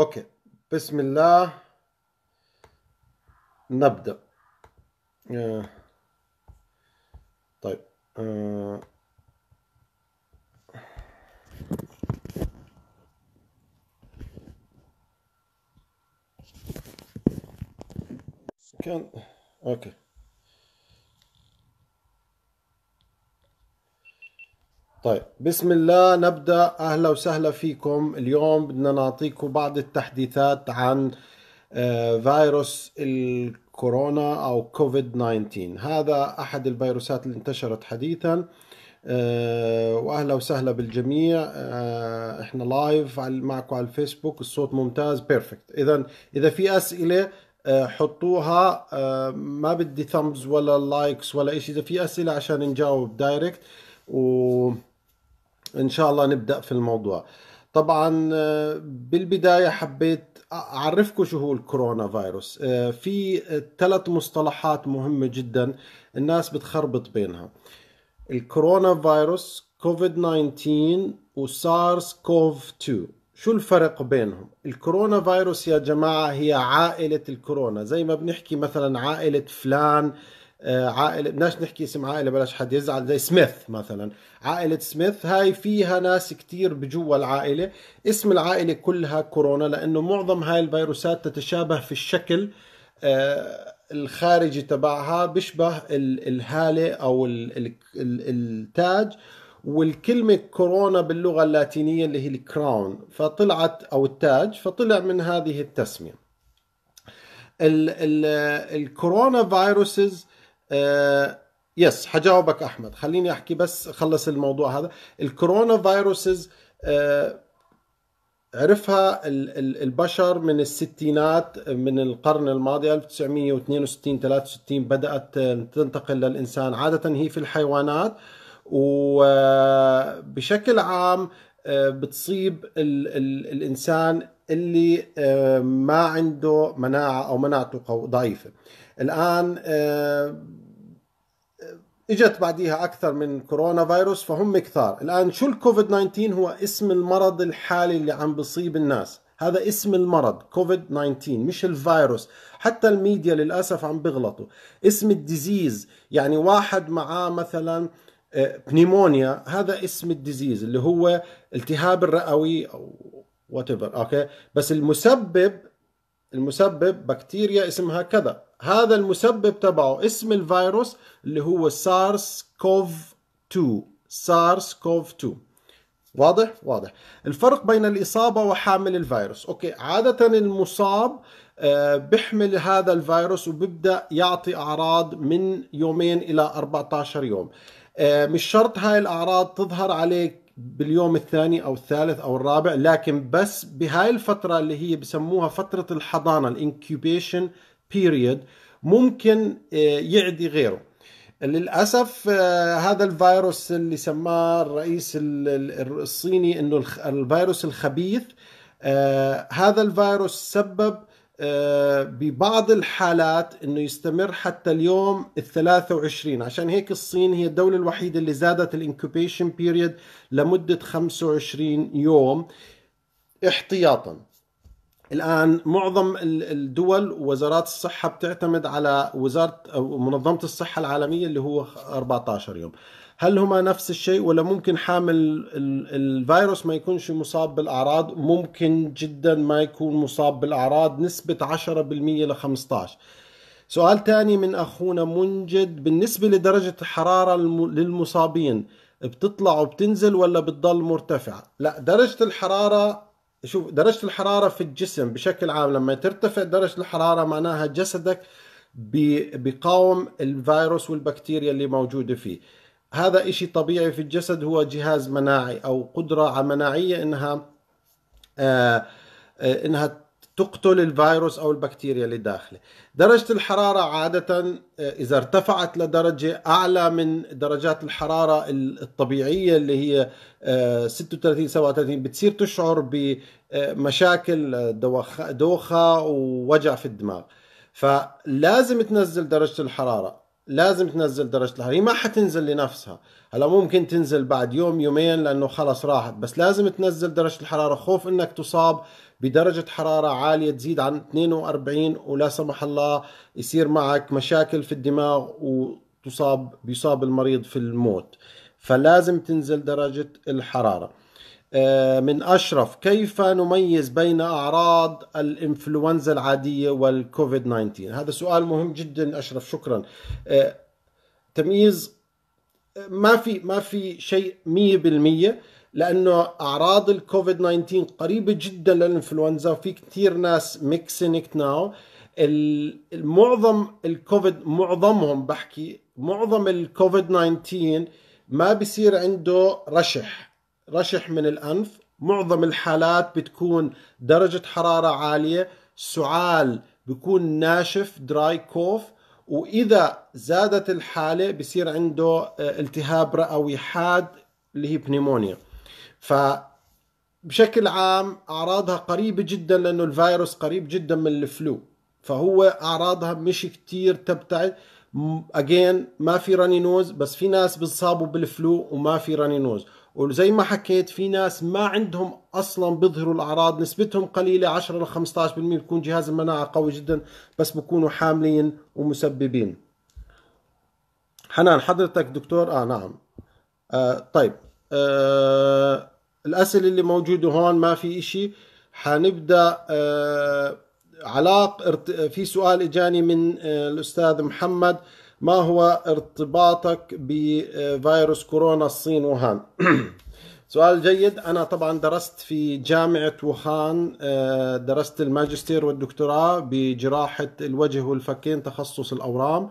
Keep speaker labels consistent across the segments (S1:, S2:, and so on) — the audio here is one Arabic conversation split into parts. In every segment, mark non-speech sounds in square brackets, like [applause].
S1: اوكي بسم الله نبدا آه. طيب آه. كان اوكي طيب بسم الله نبدا اهلا وسهلا فيكم اليوم بدنا نعطيكم بعض التحديثات عن آه، فيروس الكورونا او كوفيد 19 هذا احد الفيروسات اللي انتشرت حديثا آه، واهلا وسهلا بالجميع آه، احنا لايف معكم على الفيسبوك الصوت ممتاز بيرفكت اذا اذا في اسئله حطوها ما بدي ثمز ولا لايكس ولا شيء اذا في اسئله عشان نجاوب دايركت و ان شاء الله نبدا في الموضوع طبعا آه، بالبدايه حبيت اعرفكم شو هو الكورونا فيروس آه، في ثلاث مصطلحات مهمه جدا الناس بتخربط بينها الكورونا فيروس كوفيد 19 وسارس كوف 2 شو الفرق بينهم الكورونا فيروس يا جماعه هي عائله الكورونا زي ما بنحكي مثلا عائله فلان آه، عائله بدناش نحكي اسم عائله بلاش حد يزعل زي سميث مثلا عائله سميث هاي فيها ناس كتير بجوا العائله اسم العائله كلها كورونا لانه معظم هاي الفيروسات تتشابه في الشكل آه، الخارجي تبعها بيشبه الهاله او التاج والكلمة كورونا باللغة اللاتينية اللي هي الكراون فطلعت أو التاج فطلع من هذه التسمية الكورونا فيروسز يس آه، حجاوبك احمد خليني احكي بس خلص الموضوع هذا الكورونا فيروسز آه، عرفها البشر من الستينات من القرن الماضي 1962 63 بدأت آه، تنتقل للإنسان عادة هي في الحيوانات وبشكل عام بتصيب ال ال الإنسان اللي ما عنده مناعة أو مناعته ضعيفة الآن آه، اجت بعديها اكثر من كورونا فيروس فهم كثار الان شو الكوفيد 19 هو اسم المرض الحالي اللي عم بصيب الناس هذا اسم المرض كوفيد 19 مش الفيروس حتى الميديا للاسف عم بغلطوا اسم الديزيز يعني واحد معاه مثلا آه، بنيمونيا هذا اسم الديزيز اللي هو التهاب الرئوي او وات اوكي بس المسبب المسبب بكتيريا اسمها كذا هذا المسبب تبعه اسم الفيروس اللي هو سارس كوف 2 سارس كوف 2 واضح واضح الفرق بين الإصابة وحامل الفيروس أوكي عادة المصاب آه، بحمل هذا الفيروس وببدأ يعطي أعراض من يومين إلى 14 يوم آه، مش شرط هاي الأعراض تظهر عليك باليوم الثاني او الثالث او الرابع لكن بس بهاي الفتره اللي هي بسموها فتره الحضانه الانكيوبيشن بيريد ممكن آه، يعدي غيره للاسف آه، هذا الفيروس اللي سماه الرئيس الصيني انه الفيروس الخبيث آه، هذا الفيروس سبب ببعض الحالات انه يستمر حتى اليوم ال 23 عشان هيك الصين هي الدوله الوحيده اللي زادت الانكوبيشن بيريد لمده 25 يوم احتياطا الآن معظم الدول وزارات الصحة بتعتمد على وزارة أو منظمة الصحة العالمية اللي هو 14 يوم هل هما نفس الشيء ولا ممكن حامل الفيروس ما يكونش مصاب بالأعراض ممكن جدا ما يكون مصاب بالأعراض نسبة 10% ل 15 سؤال ثاني من أخونا منجد بالنسبة لدرجة الحرارة للمصابين بتطلع وبتنزل ولا بتضل مرتفعة لا درجة الحرارة شوف درجة الحرارة في الجسم بشكل عام لما ترتفع درجة الحرارة معناها جسدك بيقاوم الفيروس والبكتيريا اللي موجودة فيه هذا إشي طبيعي في الجسد هو جهاز مناعي أو قدرة مناعية إنها آه, آه، إنها تقتل الفيروس أو البكتيريا اللي داخله درجة الحرارة عادة آه، إذا ارتفعت لدرجة أعلى من درجات الحرارة الطبيعية اللي هي 36 آه، 37 بتصير تشعر بمشاكل آه، دوخة ووجع في الدماغ فلازم تنزل درجة الحرارة لازم تنزل درجة الحرارة هي ما حتنزل لنفسها هلا ممكن تنزل بعد يوم يومين لأنه خلص راحت بس لازم تنزل درجة الحرارة خوف أنك تصاب بدرجة حرارة عالية تزيد عن 42 ولا سمح الله يصير معك مشاكل في الدماغ وتصاب بيصاب المريض في الموت فلازم تنزل درجة الحرارة آه، من أشرف كيف نميز بين أعراض الإنفلونزا العادية والكوفيد 19 هذا سؤال مهم جدا أشرف شكرا آه، تمييز آه، ما في ما في شيء 100% لأنه أعراض الكوفيد 19 قريبة جدا للإنفلونزا وفي كثير ناس ميكسينكت ناو معظم الكوفيد معظمهم بحكي معظم الكوفيد 19 ما بصير عنده رشح رشح من الأنف معظم الحالات بتكون درجة حرارة عالية سعال بيكون ناشف دراي كوف وإذا زادت الحالة بصير عنده آه، التهاب رئوي حاد اللي هي بنيمونيا ف بشكل عام أعراضها قريبة جدا لأنه الفيروس قريب جدا من الفلو فهو أعراضها مش كتير تبتعد أجين ما في راني نوز بس في ناس بنصابوا بالفلو وما في راني نوز وزي ما حكيت في ناس ما عندهم اصلا بيظهروا الاعراض نسبتهم قليله 10 ل 15% بيكون جهاز المناعه قوي جدا بس بكونوا حاملين ومسببين حنان حضرتك دكتور اه نعم آه طيب آه الأسئلة اللي موجودة هون ما في إشي حنبدأ آه علاق في سؤال إجاني من آه الأستاذ محمد ما هو ارتباطك بفيروس كورونا الصين ووهان [clears throat] سؤال جيد أنا طبعا درست في جامعة ووهان آه، درست الماجستير والدكتوراه بجراحة الوجه والفكين تخصص الأورام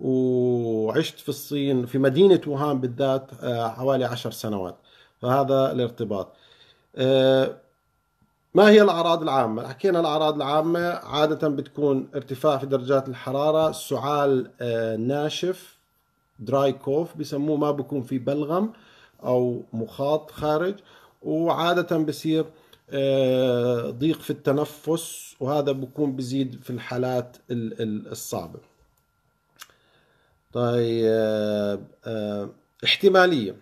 S1: وعشت في الصين في مدينة ووهان بالذات آه، حوالي عشر سنوات فهذا الارتباط آه، ما هي الأعراض العامة؟ حكينا الأعراض العامة عادة بتكون ارتفاع في درجات الحرارة سعال آه، ناشف دراي كوف بسموه ما بكون في بلغم أو مخاط خارج وعادة بصير ضيق في التنفس وهذا بكون بزيد في الحالات الصعبة طيب آه، آه، احتمالية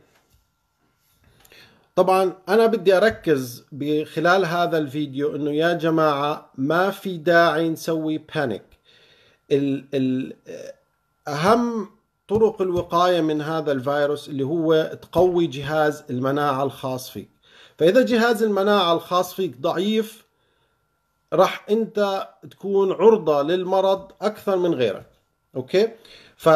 S1: طبعا أنا بدي أركز بخلال هذا الفيديو أنه يا جماعة ما في داعي نسوي بانيك ال ال أهم طرق الوقاية من هذا الفيروس اللي هو تقوي جهاز المناعة الخاص فيك فإذا جهاز المناعة الخاص فيك ضعيف راح أنت تكون عرضة للمرض أكثر من غيرك أوكي؟ ف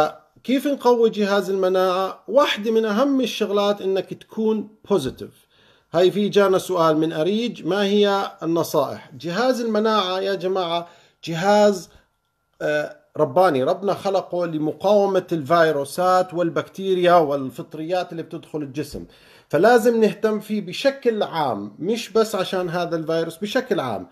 S1: كيف نقوي جهاز المناعة واحدة من أهم الشغلات إنك تكون بوزيتيف هاي في جانا سؤال من أريج ما هي النصائح جهاز المناعة يا جماعة جهاز آه، رباني ربنا خلقه لمقاومة الفيروسات والبكتيريا والفطريات اللي بتدخل الجسم فلازم نهتم فيه بشكل عام مش بس عشان هذا الفيروس بشكل عام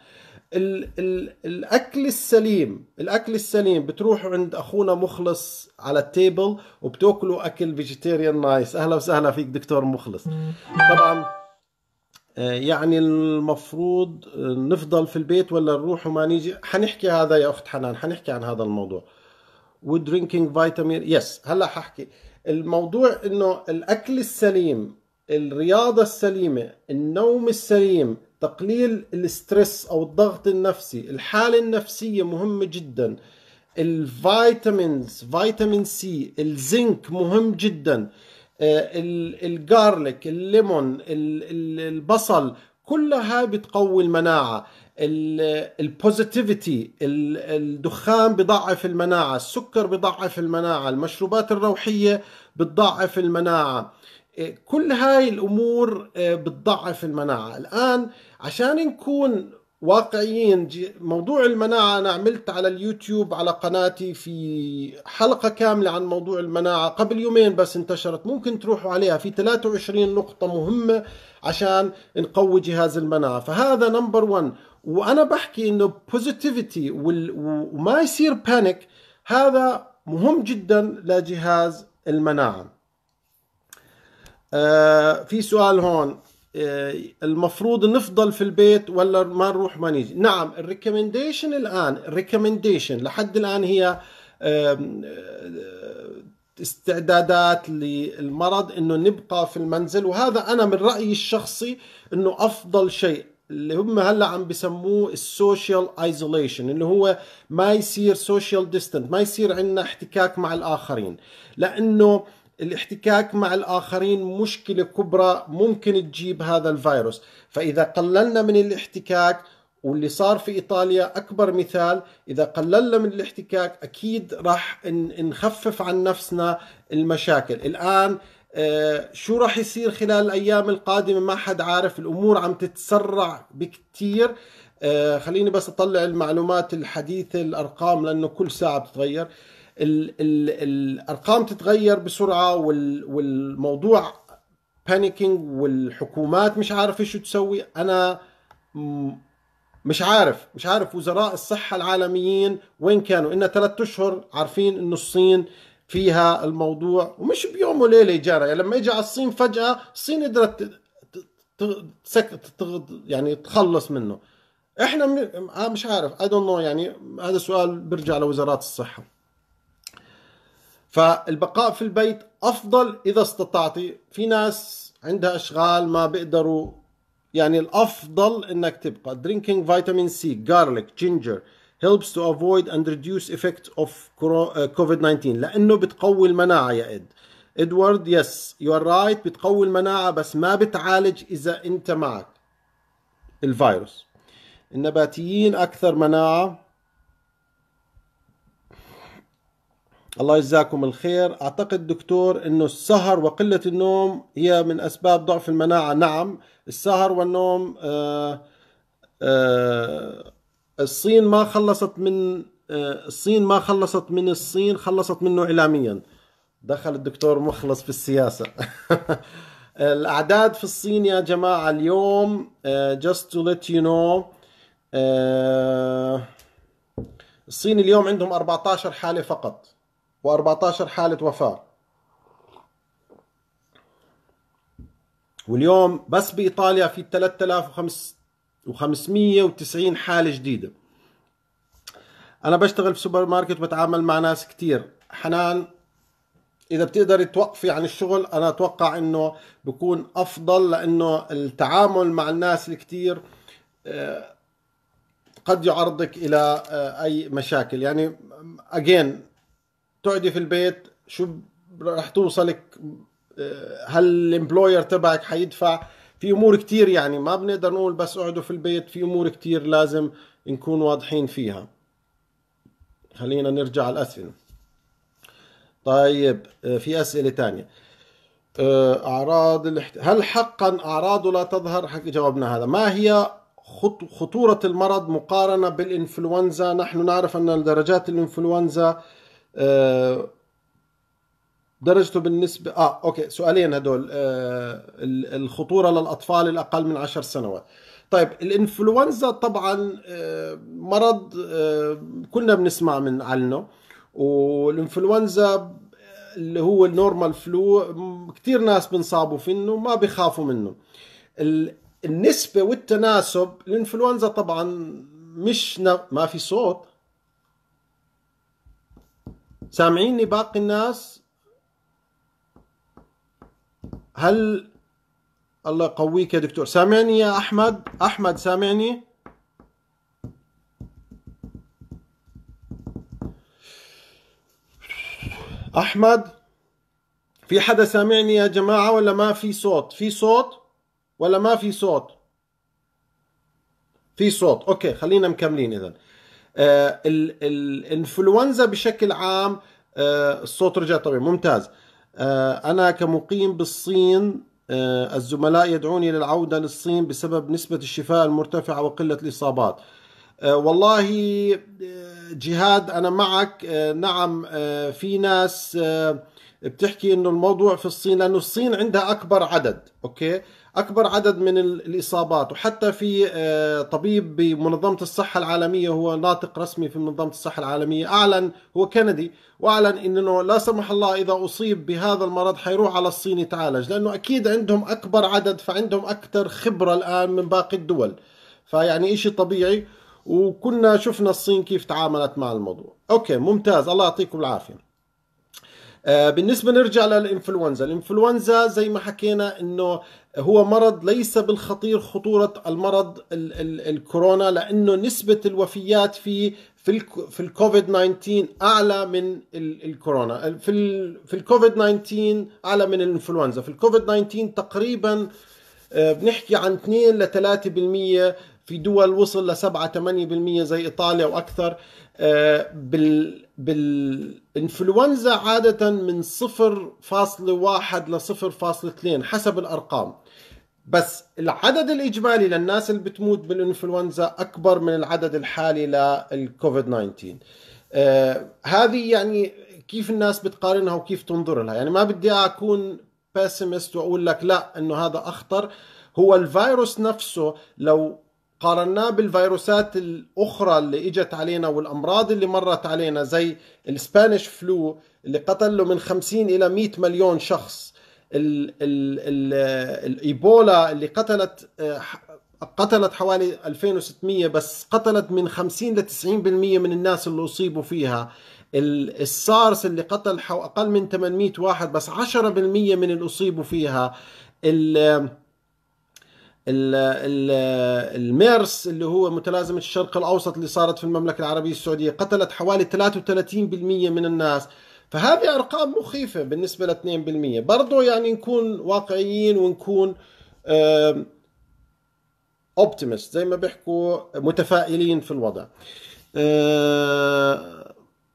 S1: ال ال الاكل السليم الاكل السليم بتروحوا عند اخونا مخلص على التيبل وبتاكلوا اكل فيجيتيريان نايس اهلا وسهلا فيك دكتور مخلص طبعا آه، يعني المفروض نفضل في البيت ولا نروح وما نيجي حنحكي هذا يا اخت حنان حنحكي عن هذا الموضوع ودرينكينج فيتامين يس هلا ححكي الموضوع انه الاكل السليم الرياضه السليمه النوم السليم تقليل الاسترس او الضغط النفسي الحاله النفسيه مهمه جدا الفيتامينز فيتامين سي الزنك مهم جدا آه، الجارليك الليمون البصل كلها بتقوي المناعه البوزيتيفيتي الدخان بضعف المناعه السكر بضعف المناعه المشروبات الروحيه بتضعف المناعه إيه، كل هاي الامور إيه، بتضعف المناعه الان عشان نكون واقعيين موضوع المناعه انا عملت على اليوتيوب على قناتي في حلقه كامله عن موضوع المناعه قبل يومين بس انتشرت ممكن تروحوا عليها في 23 نقطه مهمه عشان نقوي جهاز المناعه فهذا نمبر 1 وانا بحكي انه بوزيتيفيتي وما يصير بانيك هذا مهم جدا لجهاز المناعه آه، في سؤال هون آه، المفروض نفضل في البيت ولا ما نروح ما نيجي نعم الريكومنديشن الآن الريكومنديشن لحد الآن هي آه، استعدادات للمرض انه نبقى في المنزل وهذا انا من رايي الشخصي انه افضل شيء اللي هم هلا عم بسموه السوشيال ايزوليشن اللي هو ما يصير سوشيال ديستنت ما يصير عندنا احتكاك مع الاخرين لانه الاحتكاك مع الآخرين مشكلة كبرى ممكن تجيب هذا الفيروس فإذا قللنا من الاحتكاك واللي صار في إيطاليا أكبر مثال إذا قللنا من الاحتكاك أكيد راح نخفف عن نفسنا المشاكل الآن آه، شو راح يصير خلال الأيام القادمة ما حد عارف الأمور عم تتسرع بكتير آه، خليني بس أطلع المعلومات الحديثة الأرقام لأنه كل ساعة بتتغير الـ الـ الارقام تتغير بسرعه والموضوع بانيكينج والحكومات مش عارفه شو تسوي انا مش عارف مش عارف وزراء الصحه العالميين وين كانوا إن ثلاثة اشهر عارفين انه الصين فيها الموضوع ومش بيوم وليله جاري يعني لما اجى على الصين فجاه الصين قدرت تسكت يعني تخلص منه احنا آه، مش عارف اي دونت نو يعني هذا سؤال برجع لوزارات الصحه فالبقاء في البيت أفضل إذا استطعتي في ناس عندها أشغال ما بيقدروا يعني الأفضل إنك تبقى drinking vitamin C garlic ginger helps to avoid and reduce effect of uh, COVID-19 لأنه بتقوي المناعة يا إد إدوارد يس يو ار رايت بتقوي المناعة بس ما بتعالج إذا أنت معك الفيروس النباتيين أكثر مناعة الله يجزاكم الخير أعتقد دكتور أنه السهر وقلة النوم هي من أسباب ضعف المناعة نعم السهر والنوم آآ آه، آآ آه، الصين ما خلصت من آه، الصين ما خلصت من الصين خلصت منه إعلاميا دخل الدكتور مخلص في السياسة [laughs] الأعداد في الصين يا جماعة اليوم just to let you know الصين اليوم عندهم 14 حالة فقط و14 حالة وفاة واليوم بس بإيطاليا في 3590 حالة جديدة أنا بشتغل في سوبر ماركت بتعامل مع ناس كتير حنان إذا بتقدري توقفي عن الشغل أنا أتوقع إنه بكون أفضل لأنه التعامل مع الناس الكتير آه، قد يعرضك إلى آه، أي مشاكل يعني أجين تقعدي في البيت شو رح توصلك آه، هل الامبلوير تبعك حيدفع في امور كتير يعني ما بنقدر نقول بس اقعدوا في البيت في امور كتير لازم نكون واضحين فيها خلينا نرجع على الاسئله طيب آه، في اسئله تانية آه، اعراض الاحت... هل حقا اعراضه لا تظهر حق جاوبنا هذا ما هي خطورة المرض مقارنة بالإنفلونزا نحن نعرف أن درجات الإنفلونزا آه، درجته بالنسبة اه اوكي سؤالين هدول آه الخطورة للأطفال الأقل من عشر سنوات طيب الانفلونزا طبعا آه مرض آه كلنا بنسمع من عنه والانفلونزا آه، اللي هو النورمال فلو كثير ناس بنصابوا فيه ما بيخافوا منه النسبة والتناسب الانفلونزا طبعا مش ما في صوت سامعيني باقي الناس هل الله يقويك يا دكتور سامعني يا احمد احمد سامعني احمد في حدا سامعني يا جماعه ولا ما في صوت في صوت ولا ما في صوت في صوت اوكي خلينا مكملين اذا آه، الانفلونزا بشكل عام آه، الصوت رجع طبيعي ممتاز آه، أنا كمقيم بالصين الزملاء يدعوني للعودة للصين بسبب نسبة الشفاء المرتفعة وقلة الإصابات والله جهاد أنا معك نعم في ناس بتحكي انه الموضوع في الصين لانه الصين عندها اكبر عدد اوكي أكبر عدد من الإصابات وحتى في آه، طبيب بمنظمة الصحة العالمية هو ناطق رسمي في منظمة الصحة العالمية أعلن هو كندي وأعلن أنه لا سمح الله إذا أصيب بهذا المرض حيروح على الصين يتعالج لأنه أكيد عندهم أكبر عدد فعندهم أكثر خبرة الآن من باقي الدول فيعني إشي طبيعي وكنا شفنا الصين كيف تعاملت مع الموضوع أوكي ممتاز الله يعطيكم العافية آه، بالنسبة نرجع للإنفلونزا الإنفلونزا زي ما حكينا أنه هو مرض ليس بالخطير خطورة المرض الكورونا لأنه نسبة الوفيات في في في الكوفيد 19 اعلى من الكورونا في الـ في الكوفيد 19 اعلى من الانفلونزا في الكوفيد 19 تقريبا آه، بنحكي عن 2 ل 3% في دول وصل ل 7 8% زي ايطاليا واكثر آه، بال بالانفلونزا عادة من 0.1 ل 0.2 حسب الأرقام بس العدد الإجمالي للناس اللي بتموت بالانفلونزا أكبر من العدد الحالي للكوفيد 19 آه هذه يعني كيف الناس بتقارنها وكيف تنظر لها يعني ما بدي أكون باسمست وأقول لك لا أنه هذا أخطر هو الفيروس نفسه لو قارناه بالفيروسات الاخرى اللي اجت علينا والامراض اللي مرت علينا زي الاسبانيش فلو اللي قتل له من 50 الى 100 مليون شخص الـ الـ الـ الايبولا اللي قتلت آه، قتلت حوالي 2600 بس قتلت من 50 ل 90% من الناس اللي اصيبوا فيها السارس اللي قتل اقل من 800 واحد بس 10% من اللي اصيبوا فيها الميرس اللي هو متلازمة الشرق الأوسط اللي صارت في المملكة العربية السعودية قتلت حوالي 33% من الناس فهذه أرقام مخيفة بالنسبة ل 2% برضو يعني نكون واقعيين ونكون اوبتيمست زي ما بيحكوا متفائلين في الوضع آه،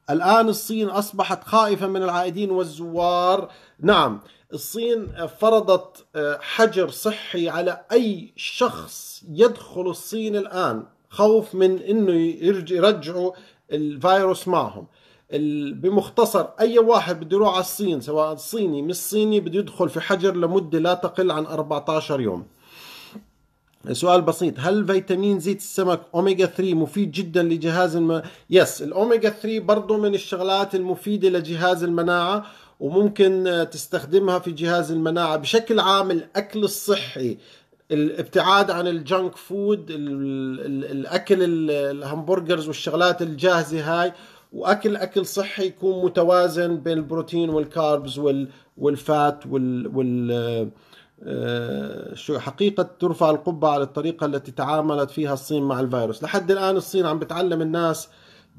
S1: الآن الصين أصبحت خائفة من العائدين والزوار نعم الصين فرضت آه، حجر صحي على أي شخص يدخل الصين الآن خوف من أنه يرجعوا الفيروس معهم بمختصر أي واحد بده يروح على الصين سواء صيني مش صيني بده يدخل في حجر لمدة لا تقل عن 14 يوم سؤال بسيط هل فيتامين زيت السمك اوميجا 3 مفيد جدا لجهاز الم... يس الاوميجا 3 برضه من الشغلات المفيده لجهاز المناعه وممكن تستخدمها في جهاز المناعة بشكل عام الأكل الصحي الابتعاد عن الجنك فود الأكل الهمبرجرز والشغلات الجاهزة هاي واكل اكل صحي يكون متوازن بين البروتين والكاربز والفات وال, وال آه، شو حقيقة ترفع القبعة على الطريقة التي تعاملت فيها الصين مع الفيروس لحد الآن الصين عم بتعلم الناس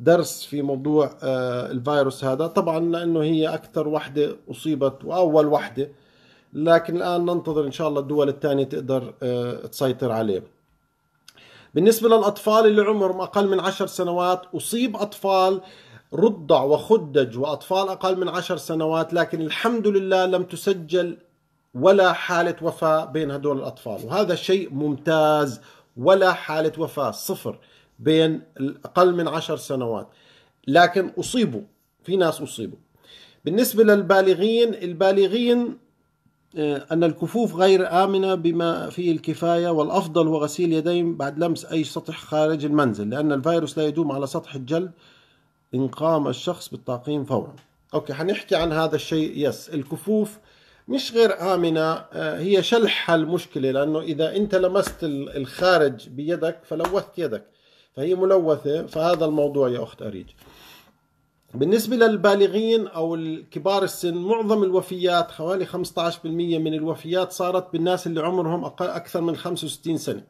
S1: درس في موضوع آه، الفيروس هذا طبعا لأنه هي أكثر وحدة أصيبت وأول وحدة لكن الآن ننتظر إن شاء الله الدول الثانية تقدر آه، تسيطر عليه بالنسبة للأطفال اللي عمرهم أقل من عشر سنوات أصيب أطفال رضع وخدج وأطفال أقل من عشر سنوات لكن الحمد لله لم تسجل ولا حالة وفاة بين هدول الأطفال وهذا شيء ممتاز ولا حالة وفاة صفر بين أقل من عشر سنوات لكن أصيبوا في ناس أصيبوا بالنسبة للبالغين البالغين آه، أن الكفوف غير آمنة بما فيه الكفاية والأفضل هو غسيل يدين بعد لمس أي سطح خارج المنزل لأن الفيروس لا يدوم على سطح الجلد إن قام الشخص بالتعقيم فورا أوكي حنحكي عن هذا الشيء يس الكفوف مش غير آمنة آه، هي شلح المشكلة لأنه إذا أنت لمست الخارج بيدك فلوثت يدك فهي ملوثة فهذا الموضوع يا أخت أريج بالنسبة للبالغين أو الكبار السن معظم الوفيات حوالي 15% من الوفيات صارت بالناس اللي عمرهم أكثر من 65 سنة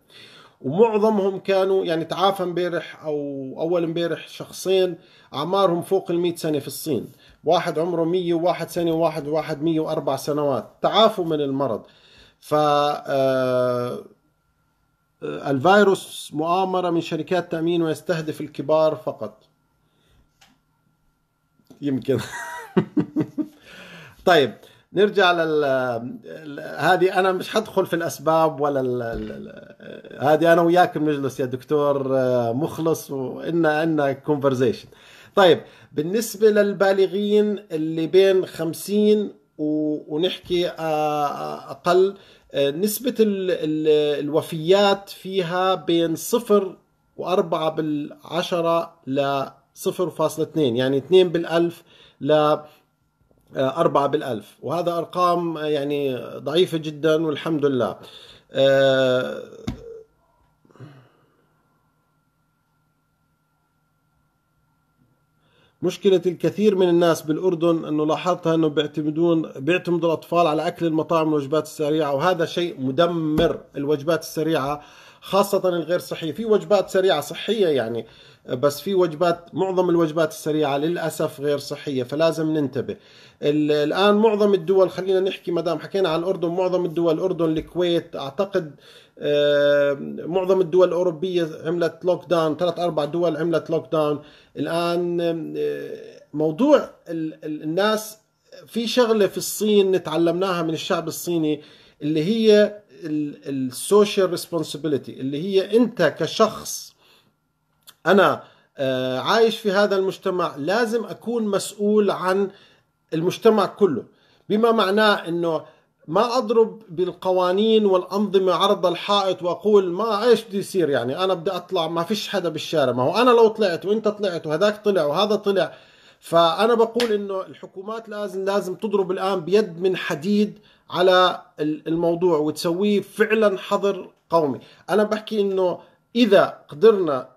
S1: ومعظمهم كانوا يعني تعافى امبارح أو أول امبارح شخصين أعمارهم فوق ال 100 سنة في الصين واحد عمره 101 سنة وواحد واحد 104 سنوات تعافوا من المرض ف آه آه، الفيروس مؤامرة من شركات تأمين ويستهدف الكبار فقط يمكن [laughs] طيب نرجع لل هذه انا مش حدخل في الاسباب ولا ال... آه، هذه انا وياك بنجلس يا دكتور آه، مخلص وان عندنا كونفرزيشن طيب بالنسبه للبالغين اللي بين 50 و... ونحكي اقل آه، نسبة الوفيات فيها بين صفر وأربعة بالعشرة لصفر فاصلة اثنين يعني اثنين بالألف ل آه، أربعة بالألف وهذا أرقام آه، يعني ضعيفة جدا والحمد لله مشكلة الكثير من الناس بالأردن أنه لاحظتها أنه بيعتمدون بيعتمدوا الأطفال على أكل المطاعم والوجبات السريعة وهذا شيء مدمر الوجبات السريعة خاصة الغير صحية في وجبات سريعة صحية يعني بس في وجبات معظم الوجبات السريعة للأسف غير صحية فلازم ننتبه الآن معظم الدول خلينا نحكي مدام حكينا عن الأردن معظم الدول الأردن الكويت أعتقد معظم الدول الأوروبية عملت لوك داون ثلاث أربع دول عملت لوك داون الآن آه، موضوع الناس في شغلة في الصين تعلمناها من الشعب الصيني اللي هي السوشيال ريسبونسبيلتي اللي هي أنت كشخص أنا آه، عايش في هذا المجتمع لازم أكون مسؤول عن المجتمع كله بما معناه أنه ما اضرب بالقوانين والانظمه عرض الحائط واقول ما ايش بده يصير يعني انا بدي اطلع ما فيش حدا بالشارع ما هو انا لو طلعت وانت طلعت وهذاك طلع وهذا طلع فانا بقول انه الحكومات لازم لازم تضرب الان بيد من حديد على الموضوع وتسويه فعلا حظر قومي انا بحكي انه اذا قدرنا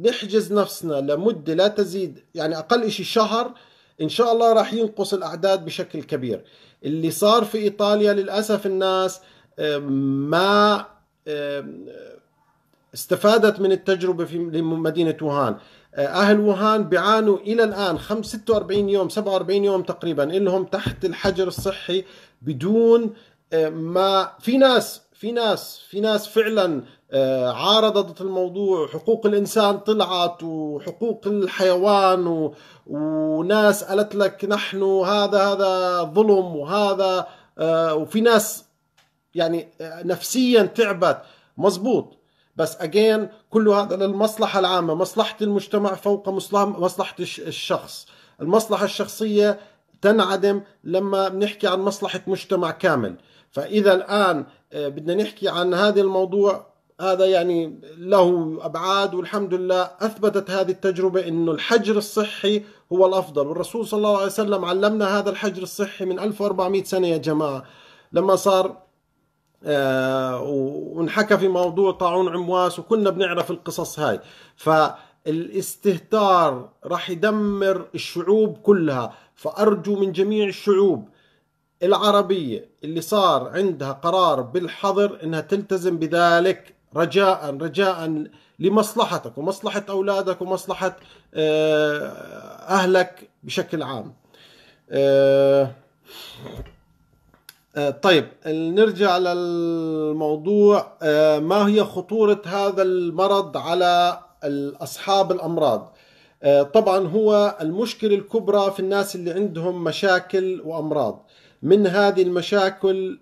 S1: نحجز نفسنا لمده لا تزيد يعني اقل شيء شهر ان شاء الله راح ينقص الاعداد بشكل كبير اللي صار في ايطاليا للاسف الناس ما استفادت من التجربه في مدينه ووهان آه، اهل ووهان بيعانوا الى الان 46 يوم 47 يوم تقريبا انهم تحت الحجر الصحي بدون آه، ما في ناس في ناس في ناس فعلا عارضت الموضوع حقوق الإنسان طلعت وحقوق الحيوان و... وناس قالت لك نحن هذا هذا ظلم وهذا آه، وفي ناس يعني آه، نفسيا تعبت مزبوط بس اجين كل هذا للمصلحه العامه مصلحه المجتمع فوق مصلحه الشخص المصلحه الشخصيه تنعدم لما بنحكي عن مصلحه مجتمع كامل فاذا الان آه، بدنا نحكي عن هذا الموضوع هذا يعني له أبعاد والحمد لله أثبتت هذه التجربة أنه الحجر الصحي هو الأفضل والرسول صلى الله عليه وسلم علمنا هذا الحجر الصحي من 1400 سنة يا جماعة لما صار آه، ونحكى في موضوع طاعون عمواس وكنا بنعرف القصص هاي فالاستهتار راح يدمر الشعوب كلها فأرجو من جميع الشعوب العربية اللي صار عندها قرار بالحظر انها تلتزم بذلك رجاء رجاء لمصلحتك ومصلحة أولادك ومصلحة آه، أهلك بشكل عام آه، آه، طيب نرجع للموضوع ما هي خطورة هذا المرض على أصحاب الأمراض طبعا هو المشكلة الكبرى في الناس اللي عندهم مشاكل وأمراض من هذه المشاكل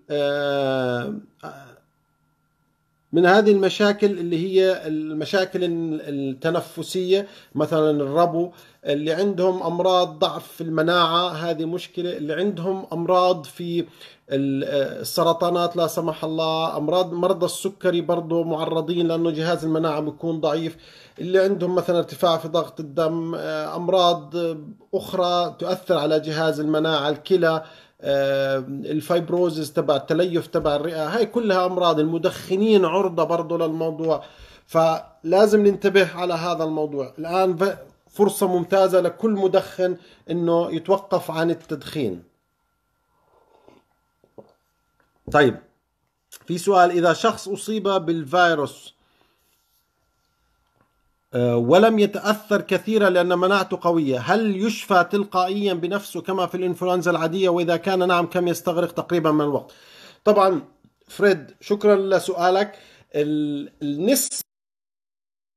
S1: من هذه المشاكل اللي هي المشاكل التنفسيه مثلا الربو اللي عندهم امراض ضعف في المناعه هذه مشكله اللي عندهم امراض في السرطانات لا سمح الله امراض مرضى السكري برضه معرضين لانه جهاز المناعه بيكون ضعيف اللي عندهم مثلا ارتفاع في ضغط الدم آه، امراض اخرى تؤثر على جهاز المناعه الكلى الفايبروزز تبع التليف تبع الرئه هاي كلها امراض المدخنين عرضه برضه للموضوع فلازم ننتبه على هذا الموضوع الان فرصه ممتازه لكل مدخن انه يتوقف عن التدخين طيب في سؤال اذا شخص اصيب بالفيروس آه، ولم يتأثر كثيرا لأن مناعته قوية هل يشفى تلقائيا بنفسه كما في الإنفلونزا العادية وإذا كان نعم كم يستغرق تقريبا من الوقت طبعا فريد شكرا لسؤالك النسبة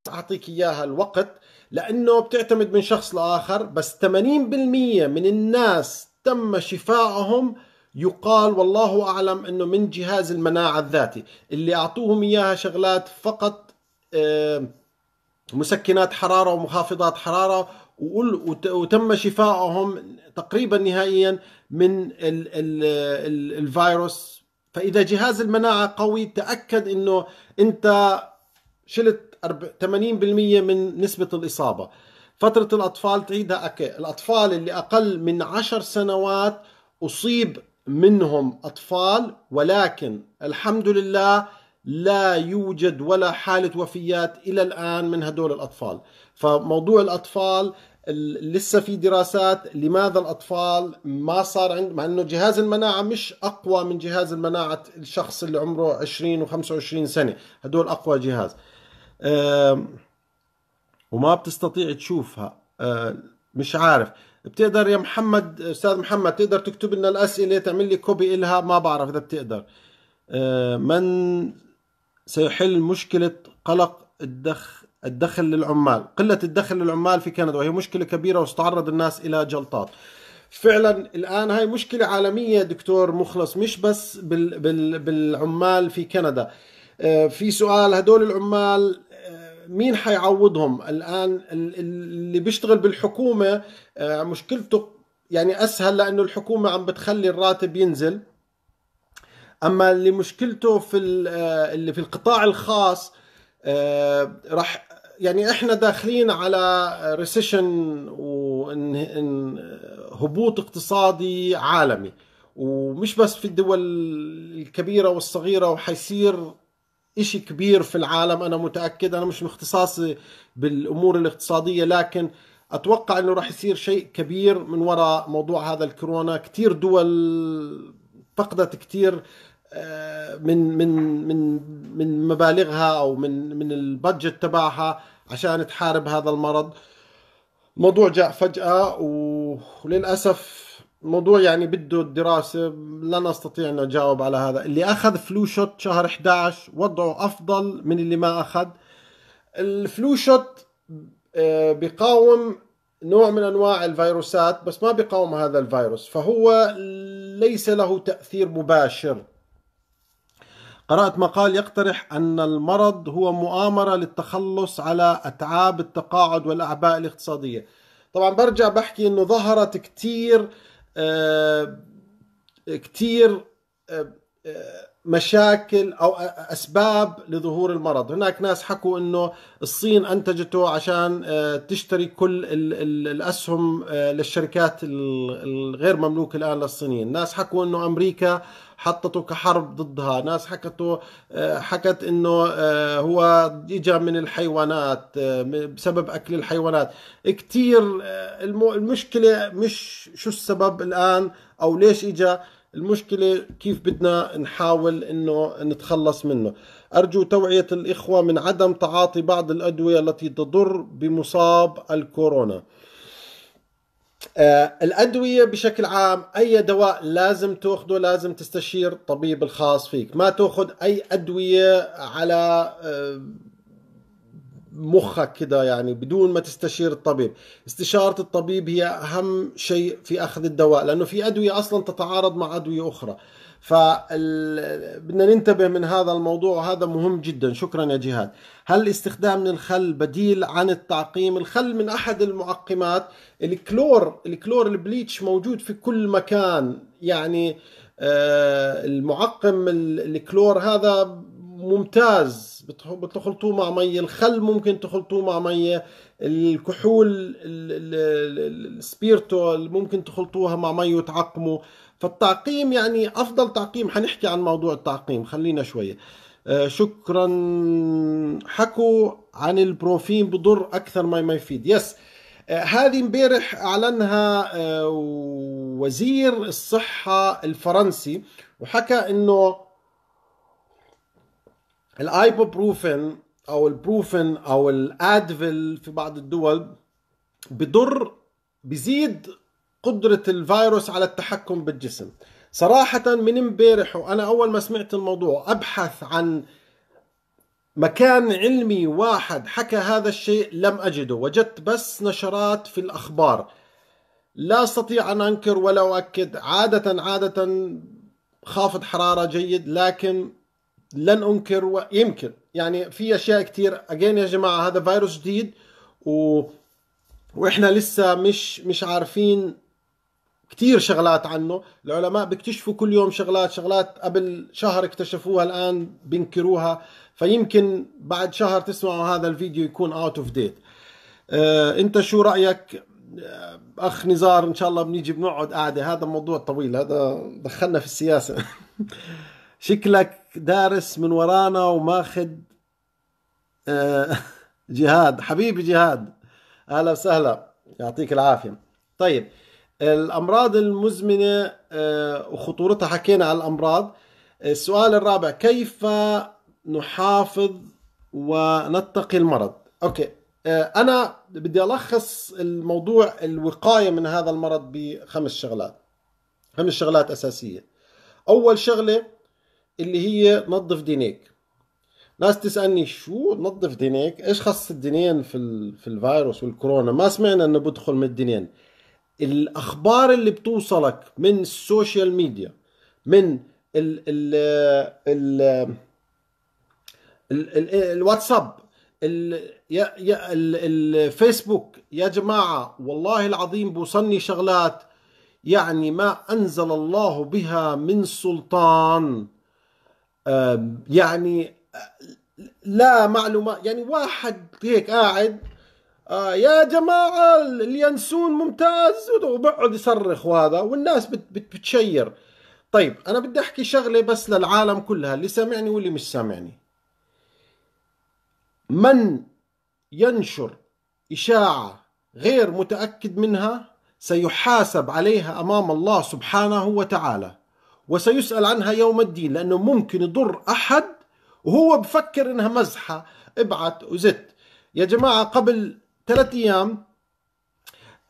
S1: أعطيك إياها الوقت لأنه بتعتمد من شخص لآخر بس 80% من الناس تم شفاعهم يقال والله أعلم أنه من جهاز المناعة الذاتي اللي أعطوهم إياها شغلات فقط آه مسكنات حرارة ومخافضات حرارة وتم شفائهم تقريبا نهائيا من ال الفيروس فإذا جهاز المناعة قوي تأكد أنه أنت شلت 80% من نسبة الإصابة فترة الأطفال تعيدها أكي الأطفال اللي أقل من 10 سنوات أصيب منهم أطفال ولكن الحمد لله لا يوجد ولا حالة وفيات إلى الآن من هدول الأطفال فموضوع الأطفال لسه في دراسات لماذا الأطفال ما صار عند مع أنه جهاز المناعة مش أقوى من جهاز المناعة الشخص اللي عمره 20 و 25 سنة هدول أقوى جهاز وما بتستطيع تشوفها آه، مش عارف بتقدر يا محمد استاذ محمد تقدر تكتب لنا الاسئله تعمل لي كوبي الها ما بعرف اذا بتقدر آه، من سيحل مشكلة قلق الدخل الدخل للعمال قلة الدخل للعمال في كندا وهي مشكلة كبيرة وستعرض الناس إلى جلطات فعلا الآن هاي مشكلة عالمية دكتور مخلص مش بس بال بال بالعمال في كندا آه، في سؤال هدول العمال آه، مين حيعوضهم الآن اللي بيشتغل بالحكومة آه، مشكلته يعني أسهل لأنه الحكومة عم بتخلي الراتب ينزل اما اللي مشكلته في آه، اللي في القطاع الخاص آه، راح يعني احنا داخلين على ريسيشن وهبوط اقتصادي عالمي ومش بس في الدول الكبيره والصغيره وحيصير شيء كبير في العالم أنا متأكد أنا مش مختصاصي بالأمور الاقتصادية لكن أتوقع أنه راح يصير شيء كبير من وراء موضوع هذا الكورونا كثير دول فقدت كثير آه، من من من من مبالغها او من من البادجت تبعها عشان تحارب هذا المرض الموضوع جاء فجأة وللأسف موضوع يعني بده الدراسة لا نستطيع أن نجاوب على هذا اللي أخذ فلو شوت شهر 11 وضعه أفضل من اللي ما أخذ الفلو شوت آه، بيقاوم نوع من أنواع الفيروسات بس ما بيقاوم هذا الفيروس فهو ليس له تأثير مباشر قرأت مقال يقترح أن المرض هو مؤامرة للتخلص على أتعاب التقاعد والأعباء الاقتصادية طبعا برجع بحكي أنه ظهرت كتير آه، كتير آه، آه، مشاكل او اسباب لظهور المرض هناك ناس حكوا انه الصين انتجته عشان تشتري كل الاسهم للشركات الغير مملوكه الان للصينيين ناس حكوا انه امريكا حطته كحرب ضدها ناس حكته آه، حكت انه آه، هو اجى من الحيوانات آه، بسبب اكل الحيوانات كثير المشكله مش شو السبب الان او ليش اجى المشكله كيف بدنا نحاول انه نتخلص منه ارجو توعيه الاخوه من عدم تعاطي بعض الادويه التي تضر بمصاب الكورونا آه، الأدوية بشكل عام أي دواء لازم تأخذه لازم تستشير طبيب الخاص فيك ما تأخذ أي أدوية على آه، مخك كده يعني بدون ما تستشير الطبيب استشارة الطبيب هي أهم شيء في أخذ الدواء لأنه في أدوية أصلا تتعارض مع أدوية أخرى فبدنا ننتبه من هذا الموضوع وهذا مهم جدا شكرا يا جهاد هل استخدام الخل بديل عن التعقيم الخل من احد المعقمات الكلور الكلور البليتش موجود في كل مكان يعني آه، المعقم الكلور هذا ممتاز بتخلطوه مع مية الخل ممكن تخلطوه مع مية الكحول السبيرتو ممكن تخلطوها مع مي وتعقموا فالتعقيم يعني افضل تعقيم حنحكي عن موضوع التعقيم خلينا شويه آه، شكرا حكوا عن البروفين بضر اكثر ما ما يفيد يس آه، هذه امبارح اعلنها آه، وزير الصحه الفرنسي وحكى انه الايبوبروفين او البروفين او الادفيل في بعض الدول بضر بزيد قدرة الفيروس على التحكم بالجسم صراحة من امبارح وأنا أول ما سمعت الموضوع أبحث عن مكان علمي واحد حكى هذا الشيء لم أجده وجدت بس نشرات في الأخبار لا أستطيع أن أنكر ولا أؤكد عادة عادة خافض حرارة جيد لكن لن أنكر ويمكن يعني في أشياء كتير أجين يا جماعة هذا فيروس جديد و... وإحنا لسه مش مش عارفين كتير شغلات عنه العلماء بيكتشفوا كل يوم شغلات شغلات قبل شهر اكتشفوها الآن بينكروها فيمكن بعد شهر تسمعوا هذا الفيديو يكون اوت اوف ديت انت شو رأيك آه، اخ نزار ان شاء الله بنيجي بنقعد قاعده هذا موضوع طويل هذا دخلنا في السياسه [laughs] شكلك دارس من ورانا وماخد آه، [laughs] جهاد حبيبي جهاد اهلا وسهلا يعطيك العافيه طيب الأمراض المزمنة آه، وخطورتها حكينا على الأمراض السؤال الرابع كيف نحافظ ونتقي المرض أوكي آه، أنا بدي ألخص الموضوع الوقاية من هذا المرض بخمس شغلات خمس شغلات أساسية أول شغلة اللي هي نظف دينيك ناس تسالني شو نظف دينيك ايش خص الدينين في في الفيروس والكورونا ما سمعنا انه بدخل من الدينين الاخبار اللي بتوصلك من السوشيال ميديا من ال ال ال, الواتساب ال يا الفيسبوك يا جماعه والله العظيم بوصلني شغلات يعني ما انزل الله بها من سلطان يعني لا معلومات يعني واحد هيك قاعد آه يا جماعة اليانسون ممتاز وبقعد يصرخ وهذا والناس بت بت بتشير طيب أنا بدي أحكي شغلة بس للعالم كلها اللي سامعني واللي مش سامعني من ينشر إشاعة غير متأكد منها سيحاسب عليها أمام الله سبحانه وتعالى وسيسأل عنها يوم الدين لأنه ممكن يضر أحد وهو بفكر إنها مزحة ابعت وزت يا جماعة قبل ثلاث ايام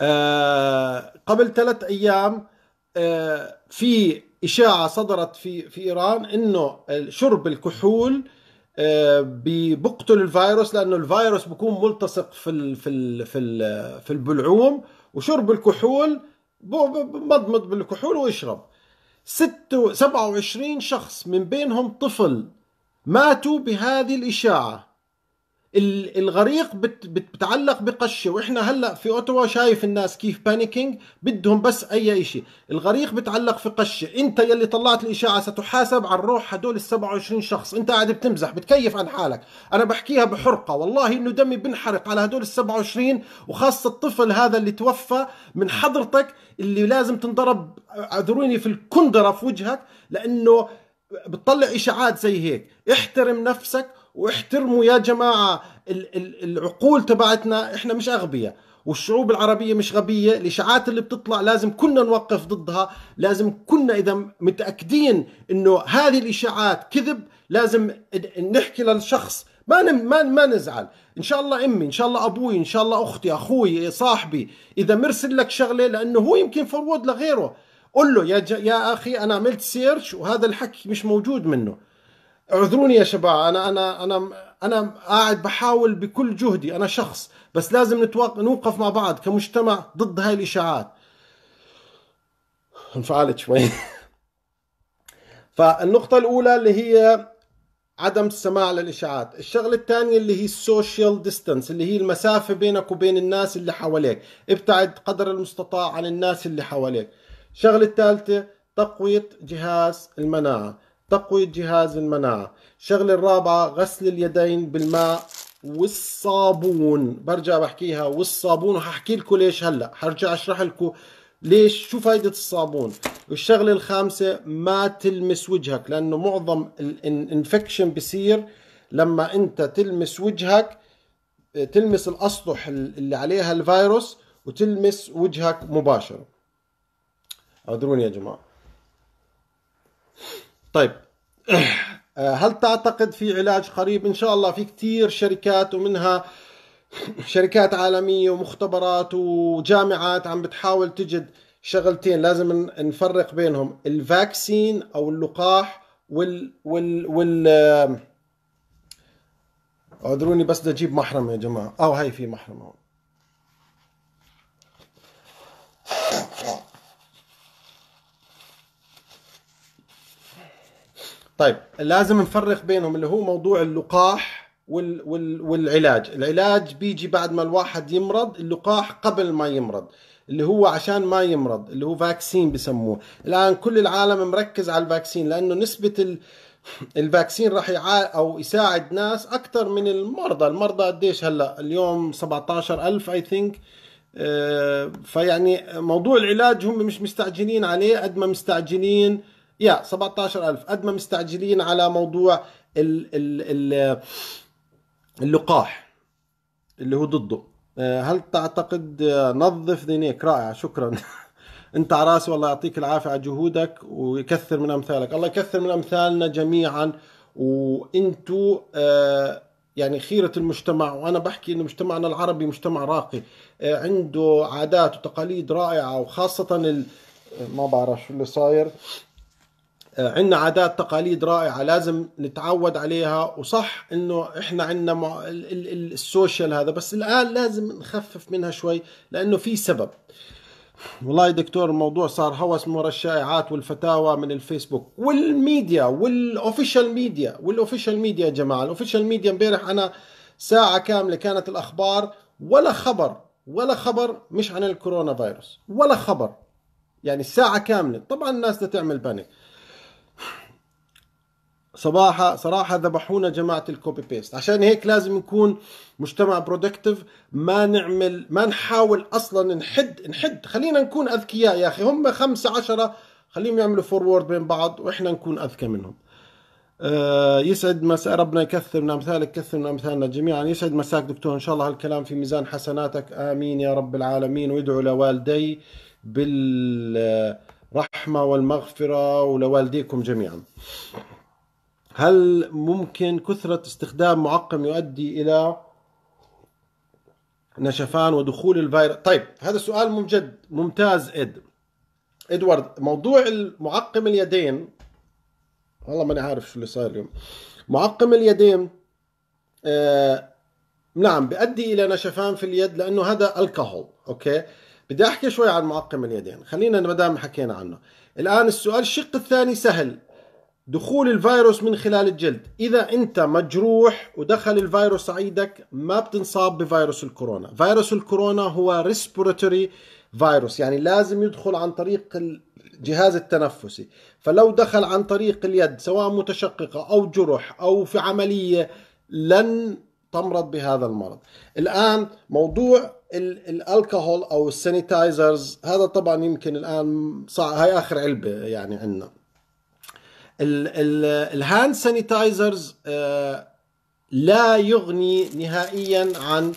S1: آه، قبل ثلاث ايام آه، في اشاعه صدرت في في ايران انه شرب الكحول آه، بقتل الفيروس لانه الفيروس بيكون ملتصق في الـ في الـ في الـ في البلعوم وشرب الكحول بمضمض بالكحول واشرب 26 27 شخص من بينهم طفل ماتوا بهذه الاشاعه الغريق بتعلق بقشه واحنا هلا في اوتوا شايف الناس كيف بانيكينج بدهم بس اي شيء الغريق بتعلق في قشه انت يلي طلعت الاشاعه ستحاسب عن روح هدول ال 27 شخص انت قاعد بتمزح بتكيف عن حالك انا بحكيها بحرقه والله انه دمي بنحرق على هدول ال 27 وخاصه الطفل هذا اللي توفى من حضرتك اللي لازم تنضرب اعذروني في الكندره في وجهك لانه بتطلع اشاعات زي هيك احترم نفسك واحترموا يا جماعة العقول تبعتنا احنا مش اغبياء والشعوب العربية مش غبية الإشاعات اللي بتطلع لازم كنا نوقف ضدها لازم كنا إذا متأكدين أنه هذه الإشاعات كذب لازم نحكي للشخص ما ما ما نزعل ان شاء الله امي ان شاء الله ابوي ان شاء الله اختي اخوي صاحبي اذا مرسل لك شغله لانه هو يمكن فرود لغيره قل له يا يا اخي انا عملت سيرش وهذا الحكي مش موجود منه اعذروني يا شباب انا انا انا انا قاعد بحاول بكل جهدي انا شخص بس لازم نتوق... نوقف مع بعض كمجتمع ضد هاي الاشاعات انفعلت شوي [laughs] فالنقطة الأولى اللي هي عدم السماع للإشاعات الشغلة الثانية اللي هي السوشيال ديستانس اللي هي المسافة بينك وبين الناس اللي حواليك ابتعد قدر المستطاع عن الناس اللي حواليك الشغلة الثالثة تقوية جهاز المناعة تقوية جهاز المناعة الشغلة الرابعة غسل اليدين بالماء والصابون برجع بحكيها والصابون وححكي لكم ليش هلا حرجع اشرح لكم ليش شو فايدة الصابون والشغلة الخامسة ما تلمس وجهك لأنه معظم الانفكشن بصير لما أنت تلمس وجهك تلمس الأسطح اللي عليها الفيروس وتلمس وجهك مباشرة اعذروني يا جماعة طيب [coughs] آه، هل تعتقد في علاج قريب ان شاء الله في كثير شركات ومنها [coughs] شركات عالميه ومختبرات وجامعات عم بتحاول تجد شغلتين لازم نفرق بينهم الفاكسين او اللقاح وال وال وال آه، اعذروني بس بدي اجيب محرمه يا جماعه او آه، هي في محرمه هون طيب لازم نفرق بينهم اللي هو موضوع اللقاح وال وال والعلاج العلاج بيجي بعد ما الواحد يمرض اللقاح قبل ما يمرض اللي هو عشان ما يمرض اللي هو فاكسين بسموه الان كل العالم مركز على الفاكسين لانه نسبه ال... الفاكسين راح يع... او يساعد ناس اكثر من المرضى المرضى قديش هلا اليوم 17000 اي ثينك فيعني موضوع العلاج هم مش مستعجلين عليه قد ما مستعجلين يا 17000 قد ما مستعجلين على موضوع ال ال اللقاح اللي هو ضده آه، هل تعتقد نظف دينيك رائع شكرا [laughs] انت على راسي والله يعطيك العافيه على جهودك ويكثر من امثالك الله يكثر من امثالنا جميعا وانتوا آه، يعني خيرة المجتمع وأنا بحكي إنه مجتمعنا العربي مجتمع راقي آه، عنده عادات وتقاليد رائعة وخاصة ما بعرف شو اللي صاير آه، عندنا عادات تقاليد رائعة لازم نتعود عليها وصح انه احنا عندنا السوشيال هذا بس الان لازم نخفف منها شوي لانه في سبب والله يا دكتور الموضوع صار هوس من وراء الشائعات والفتاوى من الفيسبوك والميديا والاوفيشال ميديا والاوفيشال ميديا يا جماعه الاوفيشال ميديا امبارح انا ساعه كامله كانت الاخبار ولا خبر ولا خبر مش عن الكورونا فيروس ولا خبر يعني ساعه كامله طبعا الناس بدها تعمل بانيك صباحا صراحة ذبحونا جماعة الكوبي بيست عشان هيك لازم نكون مجتمع برودكتيف ما نعمل ما نحاول أصلا نحد نحد خلينا نكون أذكياء يا أخي هم خمسة عشرة خليهم يعملوا فورورد بين بعض وإحنا نكون أذكى منهم آه، يسعد مساء ربنا يكثر من امثالك كثر من امثالنا جميعا يسعد مساك دكتور ان شاء الله هالكلام في ميزان حسناتك امين يا رب العالمين وادعو لوالدي بالرحمه والمغفره ولوالديكم جميعا هل ممكن كثرة استخدام معقم يؤدي إلى نشفان ودخول الفيروس طيب هذا سؤال ممجد ممتاز إد إدوارد موضوع المعقم اليدين والله ماني عارف شو اللي صار اليوم معقم اليدين آه نعم بيؤدي الى نشفان في اليد لانه هذا الكهول اوكي بدي احكي شوي عن معقم اليدين خلينا ما دام حكينا عنه الان السؤال الشق الثاني سهل دخول الفيروس من خلال الجلد إذا أنت مجروح ودخل الفيروس عيدك ما بتنصاب بفيروس الكورونا فيروس الكورونا هو ريسبيراتوري فيروس يعني لازم يدخل عن طريق الجهاز التنفسي فلو دخل عن طريق اليد سواء متشققة أو جرح أو في عملية لن تمرض بهذا المرض الآن موضوع الالكهول او السانيتايزرز هذا طبعا يمكن الان صع... هاي اخر علبه يعني عندنا الهاند آه، سانيتايزرز لا يغني نهائيا عن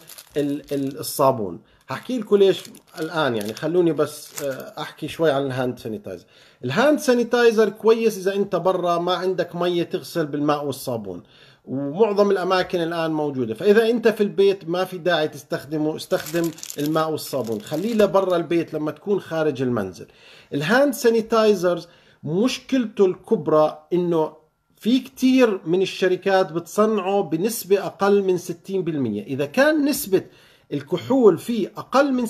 S1: الصابون هحكي لكم ليش الان يعني خلوني بس آه، احكي شوي عن الهاند سانيتايزر الهاند سانيتايزر كويس اذا انت برا ما عندك ميه تغسل بالماء والصابون ومعظم الاماكن الان موجوده فاذا انت في البيت ما في داعي تستخدمه استخدم الماء والصابون خليه لبرا البيت لما تكون خارج المنزل الهاند سانيتايزرز مشكلته الكبرى انه في كثير من الشركات بتصنعه بنسبة أقل من 60% إذا كان نسبة الكحول فيه أقل من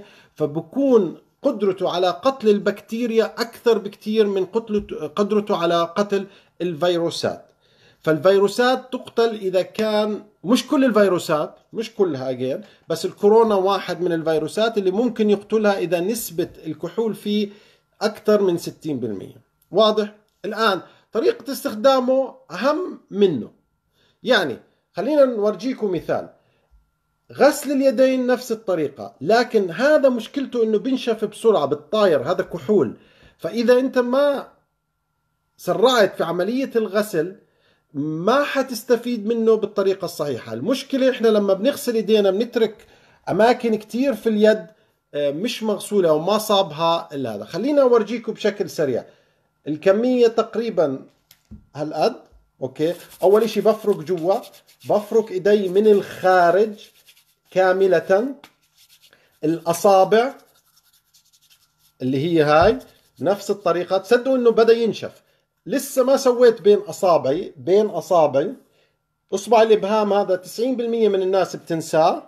S1: 60% فبكون قدرته على قتل البكتيريا أكثر بكثير من قدرته على قتل الفيروسات فالفيروسات تقتل إذا كان مش كل الفيروسات مش كلها غير بس الكورونا واحد من الفيروسات اللي ممكن يقتلها إذا نسبة الكحول فيه أكثر من 60% واضح؟ الآن طريقة استخدامه أهم منه يعني خلينا نورجيكم مثال غسل اليدين نفس الطريقة لكن هذا مشكلته أنه بينشف بسرعة بالطاير هذا كحول فإذا أنت ما سرعت في عملية الغسل ما حتستفيد منه بالطريقة الصحيحة المشكلة إحنا لما بنغسل إيدينا بنترك أماكن كتير في اليد آه، مش مغسولة وما صابها إلا هذا خلينا أورجيكم بشكل سريع الكمية تقريبا هالقد أوكي أول إشي بفرك جوا بفرك إيدي من الخارج كاملة الأصابع اللي هي هاي نفس الطريقة تصدقوا إنه بدأ ينشف لسه ما سويت بين أصابعي بين أصابعي أصبع الإبهام هذا 90% من الناس بتنساه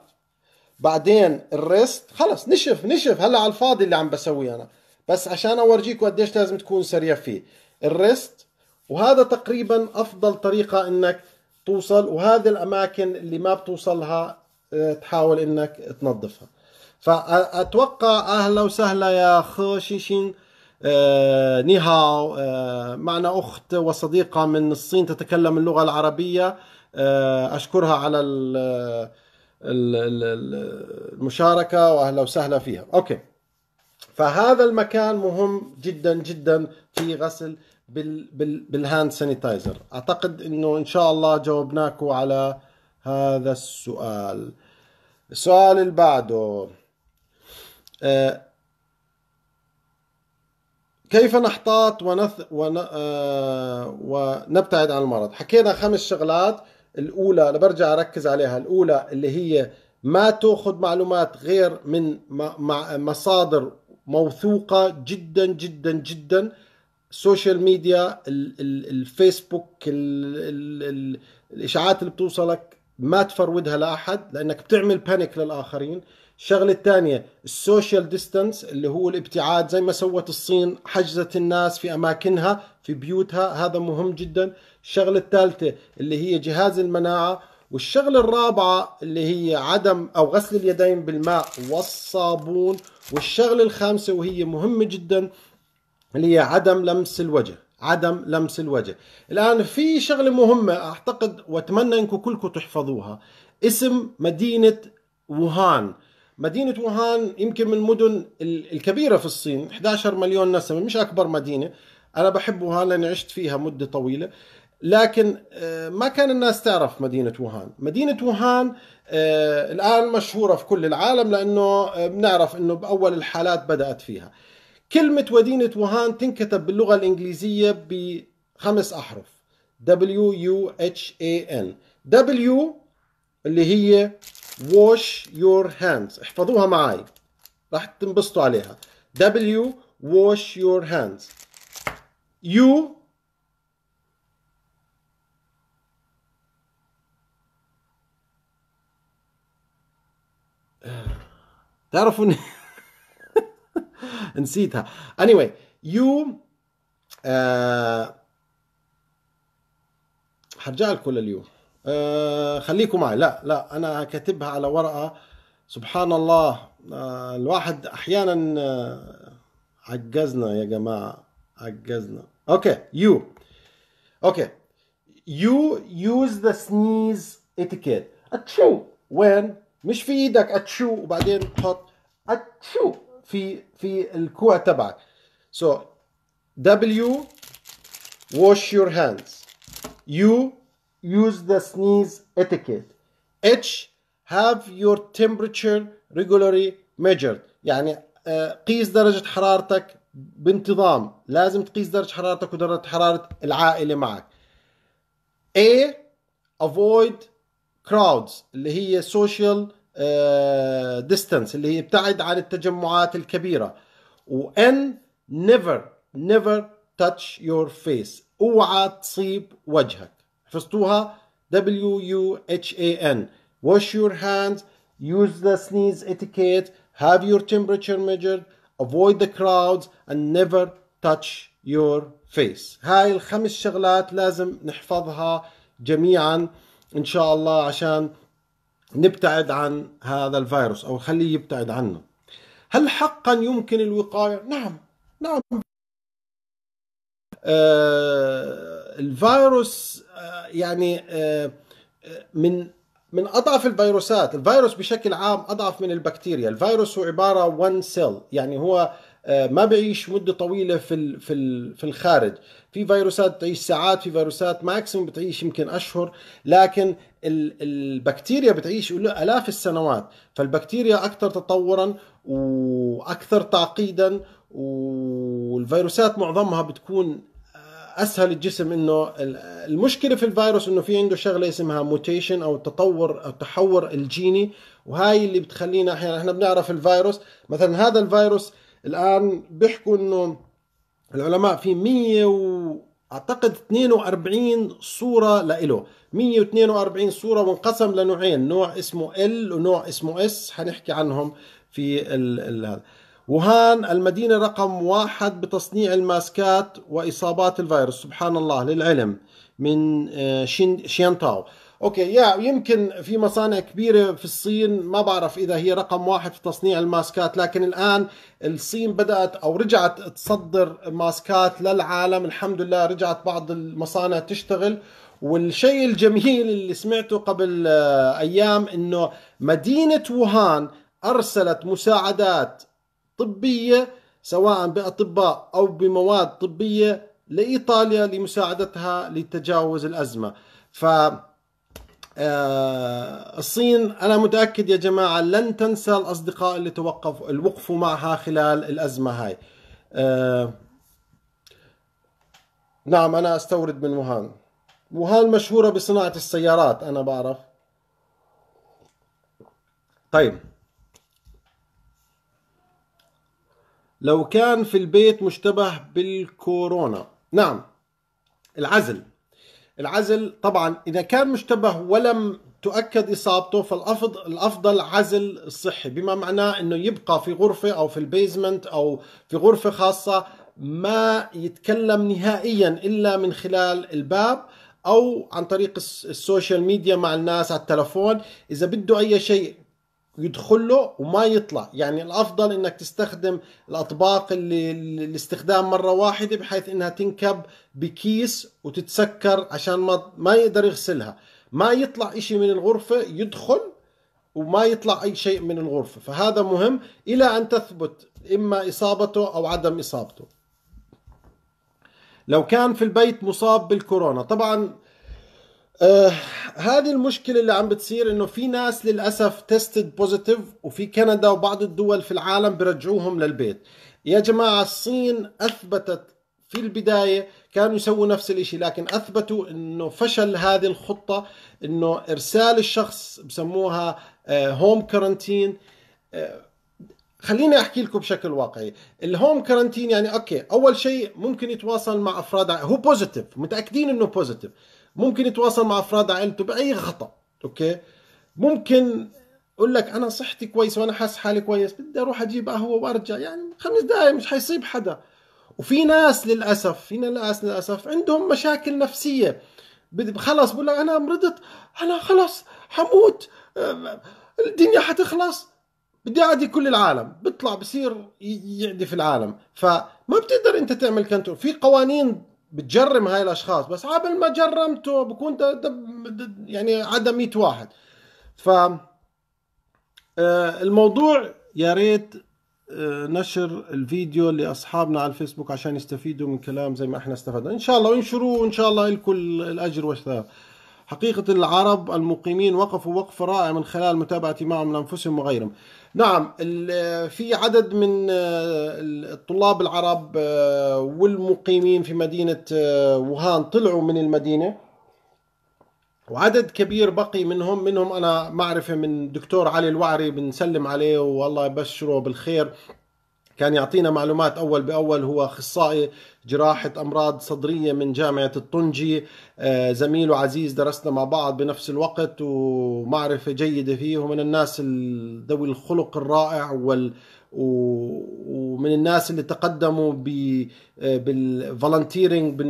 S1: بعدين الريست خلص نشف نشف هلا على الفاضي اللي عم بسويه انا بس عشان اورجيكم قديش لازم تكون سريع فيه الريست وهذا تقريبا افضل طريقه انك توصل وهذه الاماكن اللي ما بتوصلها آه، تحاول انك تنظفها فاتوقع اهلا وسهلا يا خوشيشين آه، نيهاو آه، معنا اخت وصديقه من الصين تتكلم اللغه العربيه اشكرها على المشاركة وأهلا وسهلا فيها أوكي فهذا المكان مهم جدا جدا في غسل بال بال بالهاند سانيتايزر أعتقد أنه إن شاء الله جاوبناكم على هذا السؤال السؤال اللي بعده آه، كيف نحتاط ونث ون... آه، ونبتعد عن المرض حكينا خمس شغلات الأولى أنا برجع أركز عليها الأولى اللي هي ما تأخذ معلومات غير من مصادر موثوقة جدا جدا جدا السوشيال ميديا الفيسبوك الإشاعات اللي بتوصلك ما تفرودها لأحد لأنك بتعمل بانيك للآخرين الشغله الثانيه السوشيال ديستانس اللي هو الابتعاد زي ما سوت الصين حجزت الناس في اماكنها في بيوتها هذا مهم جدا الشغله الثالثه اللي هي جهاز المناعه والشغلة الرابعة اللي هي عدم أو غسل اليدين بالماء والصابون والشغلة الخامسة وهي مهمة جدا اللي هي عدم لمس الوجه عدم لمس الوجه الآن في شغلة مهمة أعتقد وأتمنى أنكم كلكم تحفظوها اسم مدينة ووهان مدينة ووهان يمكن من المدن الكبيرة في الصين 11 مليون نسمة مش أكبر مدينة أنا بحب ووهان لأني عشت فيها مدة طويلة لكن آه، ما كان الناس تعرف مدينة ووهان مدينة ووهان آه، الآن مشهورة في كل العالم لأنه آه، بنعرف أنه بأول الحالات بدأت فيها كلمة مدينة ووهان تنكتب باللغة الإنجليزية بخمس أحرف W U H A N W اللي هي wash your hands احفظوها معي. راح تنبسطوا عليها W wash your hands U تعرفوا ان... نسيتها anyway you آه... حرجع لكم لليوم آه، خليكم معي لا لا انا كاتبها على ورقه سبحان الله آه، الواحد احيانا آه، عجزنا يا جماعه عجزنا اوكي يو اوكي يو يوز ذا سنيز اتيكيت اتشو وين مش في ايدك اتشو وبعدين تحط اتشو في في الكوع تبعك سو so, واش يور هاندز يو use the sneeze etiquette H have your temperature regularly measured يعني آه، قيس درجة حرارتك بانتظام لازم تقيس درجة حرارتك ودرجة حرارة العائلة معك A avoid crowds اللي هي social آه، distance اللي هي ابتعد عن التجمعات الكبيرة و N never never touch your face اوعى تصيب وجهك حفظتوها W U H A N wash your hands use the sneeze etiquette have your temperature measured avoid the crowds and never touch your face هاي الخمس شغلات لازم نحفظها جميعا ان شاء الله عشان نبتعد عن هذا الفيروس او خليه يبتعد عنه هل حقا يمكن الوقايه نعم نعم آه، الفيروس آه، يعني آه، من من اضعف الفيروسات الفيروس بشكل عام اضعف من البكتيريا الفيروس هو عباره وان سيل يعني هو آه، ما بيعيش مده طويله في في في الخارج في فيروسات بتعيش ساعات في فيروسات ماكسيموم بتعيش يمكن اشهر لكن البكتيريا بتعيش الاف السنوات فالبكتيريا اكثر تطورا واكثر تعقيدا والفيروسات معظمها بتكون اسهل الجسم انه المشكله في الفيروس انه في عنده شغله اسمها موتيشن او تطور او تحور الجيني وهاي اللي بتخلينا احيانا احنا بنعرف الفيروس مثلا هذا الفيروس الان بيحكوا انه العلماء في 100 اعتقد 42 صوره لإله 142 صوره وانقسم لنوعين نوع اسمه ال ونوع اسمه اس حنحكي عنهم في هذا ووهان المدينة رقم واحد بتصنيع الماسكات وإصابات الفيروس سبحان الله للعلم من آه، شينتاو اوكي يا يمكن في مصانع كبيره في الصين ما بعرف اذا هي رقم واحد في تصنيع الماسكات لكن الان الصين بدات او رجعت تصدر ماسكات للعالم الحمد لله رجعت بعض المصانع تشتغل والشيء الجميل اللي سمعته قبل آه، ايام انه مدينه ووهان ارسلت مساعدات طبية سواء بأطباء أو بمواد طبية لإيطاليا لمساعدتها لتجاوز الأزمة ف آه، الصين أنا متأكد يا جماعة لن تنسى الأصدقاء اللي توقف الوقفوا معها خلال الأزمة هاي آه، نعم أنا أستورد من وهان وهان مشهورة بصناعة السيارات أنا بعرف طيب لو كان في البيت مشتبه بالكورونا نعم العزل العزل طبعا إذا كان مشتبه ولم تؤكد إصابته فالأفضل الأفضل عزل الصحي بما معناه أنه يبقى في غرفة أو في البيزمنت أو في غرفة خاصة ما يتكلم نهائيا إلا من خلال الباب أو عن طريق السوشيال ميديا مع الناس على التلفون إذا بده أي شيء يدخل له وما يطلع يعني الافضل انك تستخدم الاطباق اللي الاستخدام مره واحده بحيث انها تنكب بكيس وتتسكر عشان ما ما يقدر يغسلها ما يطلع شيء من الغرفه يدخل وما يطلع اي شيء من الغرفه فهذا مهم الى ان تثبت اما اصابته او عدم اصابته لو كان في البيت مصاب بالكورونا طبعا آه هذه المشكلة اللي عم بتصير انه في ناس للأسف تستد بوزيتيف وفي كندا وبعض الدول في العالم برجعوهم للبيت يا جماعة الصين أثبتت في البداية كانوا يسووا نفس الشيء لكن أثبتوا أنه فشل هذه الخطة أنه إرسال الشخص بسموها هوم آه، كارنتين آه، خليني أحكي لكم بشكل واقعي الهوم كارنتين يعني أوكي أول شيء ممكن يتواصل مع أفراد هو بوزيتيف متأكدين أنه بوزيتيف ممكن يتواصل مع افراد عائلته باي خطا اوكي ممكن يقول لك انا صحتي كويس وانا حاسس حالي كويس بدي اروح اجيب قهوه وارجع يعني خمس دقائق مش حيصيب حدا وفي ناس للاسف في ناس للاسف عندهم مشاكل نفسيه خلص بقول لك انا مرضت انا خلص حموت الدنيا حتخلص بدي اعدي كل العالم بيطلع بصير يعدي في العالم فما بتقدر انت تعمل كنترول في قوانين بتجرم هاي الاشخاص بس قبل ما جرمته بكون ده ده يعني عدى 100 واحد ف آه، الموضوع يا ريت آه، نشر الفيديو لاصحابنا على الفيسبوك عشان يستفيدوا من كلام زي ما احنا استفدنا ان شاء الله وينشروه ان شاء الله الكل الاجر والثواب حقيقة العرب المقيمين وقفوا وقفة رائعة من خلال متابعتي معهم لأنفسهم وغيرهم نعم في عدد من آه، الطلاب العرب آه، والمقيمين في مدينة ووهان آه، طلعوا من المدينة وعدد كبير بقي منهم منهم أنا معرفة من دكتور علي الوعري بنسلم عليه والله يبشره بالخير كان يعطينا معلومات أول بأول هو أخصائي جراحة أمراض صدرية من جامعة الطنجي آه، زميل وعزيز درسنا مع بعض بنفس الوقت ومعرفة جيدة فيه ومن الناس ذوي الخلق الرائع وال ومن الناس اللي تقدموا آه، بالفولنتيرنج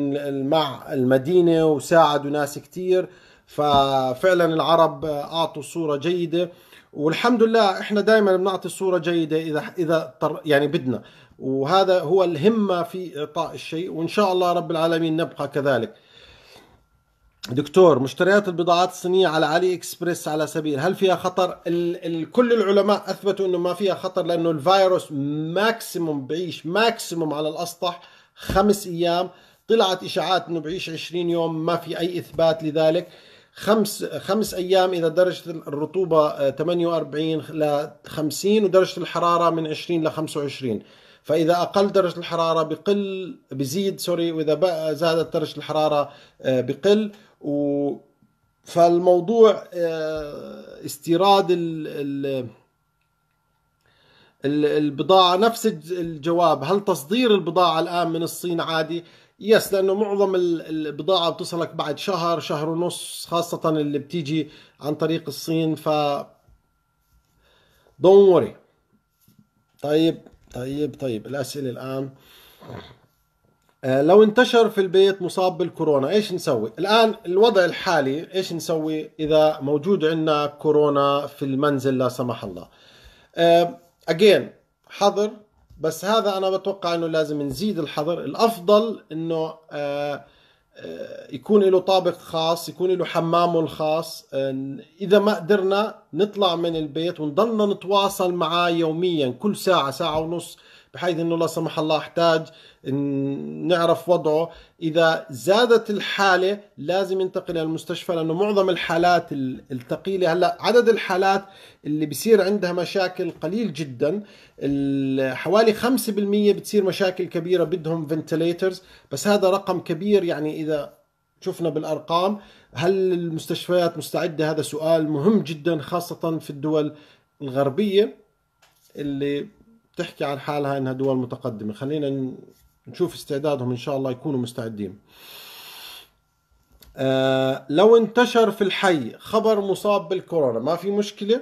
S1: مع المدينة وساعدوا ناس كتير ففعلا العرب أعطوا صورة جيدة والحمد لله احنا دائما بنعطي صوره جيده اذا اذا يعني بدنا وهذا هو الهمة في إعطاء الشيء وإن شاء الله رب العالمين نبقى كذلك دكتور مشتريات البضاعات الصينية على علي إكسبريس على سبيل هل فيها خطر كل العلماء أثبتوا أنه ما فيها خطر لأنه الفيروس ماكسيموم بعيش ماكسيموم على الأسطح خمس أيام طلعت إشاعات أنه بعيش 20 يوم ما في أي إثبات لذلك خمس خمس ايام اذا درجه الرطوبه 48 ل 50 ودرجه الحراره من 20 ل 25 فاذا اقل درجه الحراره بقل بزيد سوري واذا زادت درجه الحراره آه، بقل و فالموضوع آه، استيراد البضاعة نفس الجواب هل تصدير البضاعة الآن من الصين عادي؟ يس لأنه معظم البضاعة بتصلك بعد شهر شهر ونص خاصة اللي بتيجي عن طريق الصين ف don't worry طيب طيب طيب الأسئلة الآن آه، لو انتشر في البيت مصاب بالكورونا ايش نسوي الان الوضع الحالي ايش نسوي اذا موجود عندنا كورونا في المنزل لا سمح الله اجين آه، حظر بس هذا انا بتوقع انه لازم نزيد الحظر الافضل انه أه آه، يكون له طابق خاص يكون له حمامه الخاص آه، اذا ما قدرنا نطلع من البيت ونضلنا نتواصل معاه يوميا كل ساعه ساعه ونص بحيث انه لا سمح الله احتاج نعرف وضعه اذا زادت الحاله لازم ينتقل الى المستشفى لانه معظم الحالات الثقيله هلا عدد الحالات اللي بصير عندها مشاكل قليل جدا حوالي 5% بتصير مشاكل كبيره بدهم فنتليترز بس هذا رقم كبير يعني اذا شفنا بالارقام هل المستشفيات مستعده هذا سؤال مهم جدا خاصه في الدول الغربيه اللي بتحكي عن حالها انها دول متقدمه خلينا نشوف استعدادهم ان شاء الله يكونوا مستعدين آه لو انتشر في الحي خبر مصاب بالكورونا ما في مشكله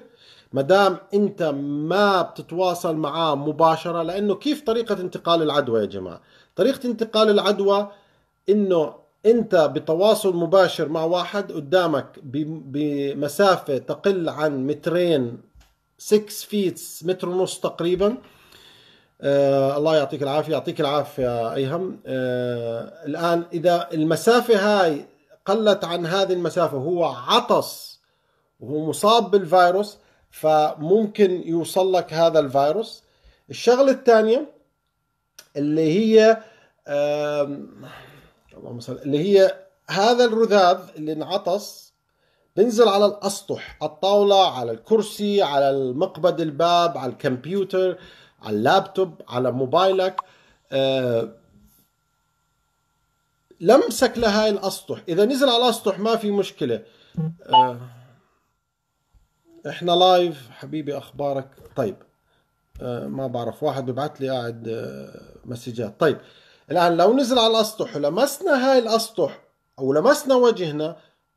S1: ما دام انت ما بتتواصل معاه مباشره لانه كيف طريقه انتقال العدوى يا جماعه طريقه انتقال العدوى انه انت بتواصل مباشر مع واحد قدامك بمسافه تقل عن مترين 6 فيت متر ونص تقريبا آه الله يعطيك العافيه يعطيك العافيه ايهم آه الان اذا المسافه هاي قلت عن هذه المسافه هو عطس وهو مصاب بالفيروس فممكن يوصل لك هذا الفيروس الشغله الثانيه اللي هي آه اللهم صل اللي هي هذا الرذاذ اللي انعطس بنزل على الاسطح على الطاوله على الكرسي على المقبض الباب على الكمبيوتر على اللابتوب على موبايلك آه، لمسك لهاي الاسطح اذا نزل على الاسطح ما في مشكله آه، احنا لايف حبيبي اخبارك طيب آه، ما بعرف واحد ببعث لي قاعد مسجات طيب الان لو نزل على الاسطح ولمسنا هاي الاسطح او لمسنا وجهنا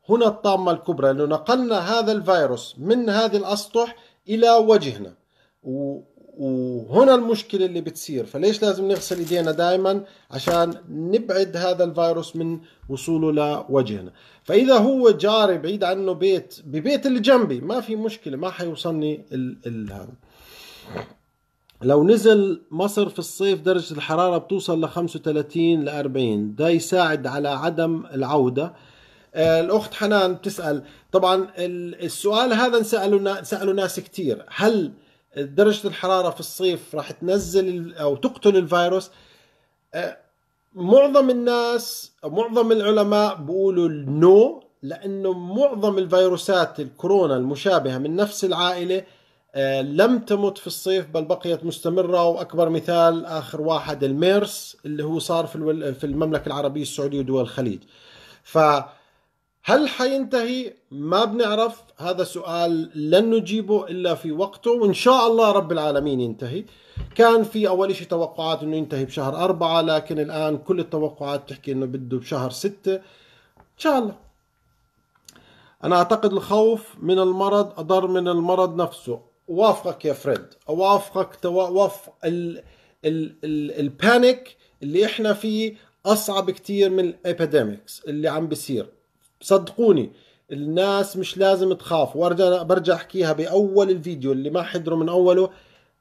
S1: هنا الطامة الكبرى لأنه نقلنا هذا الفيروس من هذه الأسطح إلى وجهنا و... وهنا المشكله اللي بتصير فليش لازم نغسل ايدينا دائما عشان نبعد هذا الفيروس من وصوله لوجهنا فاذا هو جاري بعيد عنه بيت ببيت اللي جنبي ما في مشكله ما حيوصلني ال ال لو نزل مصر في الصيف درجة الحرارة بتوصل ل 35 ل 40 ده يساعد على عدم العودة آه، الأخت حنان بتسأل طبعا السؤال هذا سألوا سألوا ناس كتير هل درجة الحرارة في الصيف راح تنزل أو تقتل الفيروس أه، معظم الناس معظم العلماء بيقولوا نو لأنه معظم الفيروسات الكورونا المشابهة من نفس العائلة أه، لم تمت في الصيف بل بقيت مستمرة وأكبر مثال آخر واحد الميرس اللي هو صار في المملكة العربية السعودية ودول الخليج فالصيف هل حينتهي ما بنعرف هذا سؤال لن نجيبه إلا في وقته وإن شاء الله رب العالمين ينتهي كان في أول شيء توقعات أنه ينتهي بشهر أربعة لكن الآن كل التوقعات تحكي أنه بده بشهر ستة إن شاء الله أنا أعتقد الخوف من المرض أضر من المرض نفسه وافقك يا فريد وافقك توافق ال ال ال البانيك اللي احنا فيه اصعب كتير من الابيديمكس اللي عم بيصير صدقوني الناس مش لازم تخاف وارجع برجع احكيها باول الفيديو اللي ما حضره من اوله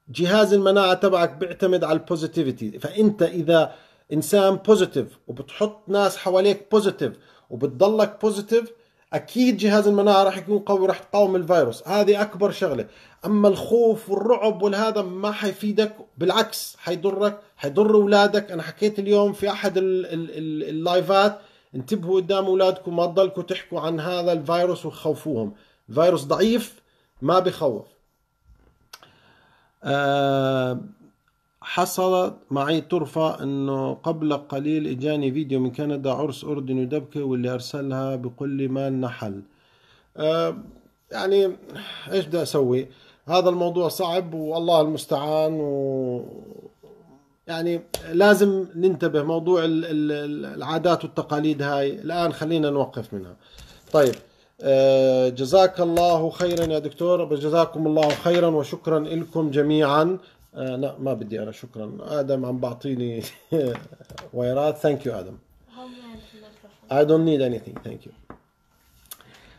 S1: جهاز المناعه تبعك بيعتمد على البوزيتيفيتي فانت اذا انسان بوزيتيف وبتحط ناس حواليك بوزيتيف وبتضلك بوزيتيف اكيد جهاز المناعه راح يكون قوي راح تقاوم الفيروس هذه اكبر شغله اما الخوف والرعب والهذا ما حيفيدك بالعكس حيضرك حيضر اولادك انا حكيت اليوم في احد اللايفات انتبهوا قدام اولادكم ما تضلكم تحكوا عن هذا الفيروس وخوفوهم فيروس ضعيف ما بخوف أه حصلت معي طرفة انه قبل قليل اجاني فيديو من كندا عرس اردني ودبكة واللي ارسلها بقول لي ما لنا حل أه يعني ايش بدي اسوي هذا الموضوع صعب والله المستعان و... يعني لازم ننتبه موضوع العادات والتقاليد هاي الآن خلينا نوقف منها طيب آه، جزاك الله خيرا يا دكتور جزاكم الله خيرا وشكرا لكم جميعا آه، لا ما بدي انا شكرا ادم عم بعطيني [laughs] ويرات ثانك يو ادم I don't need anything thank you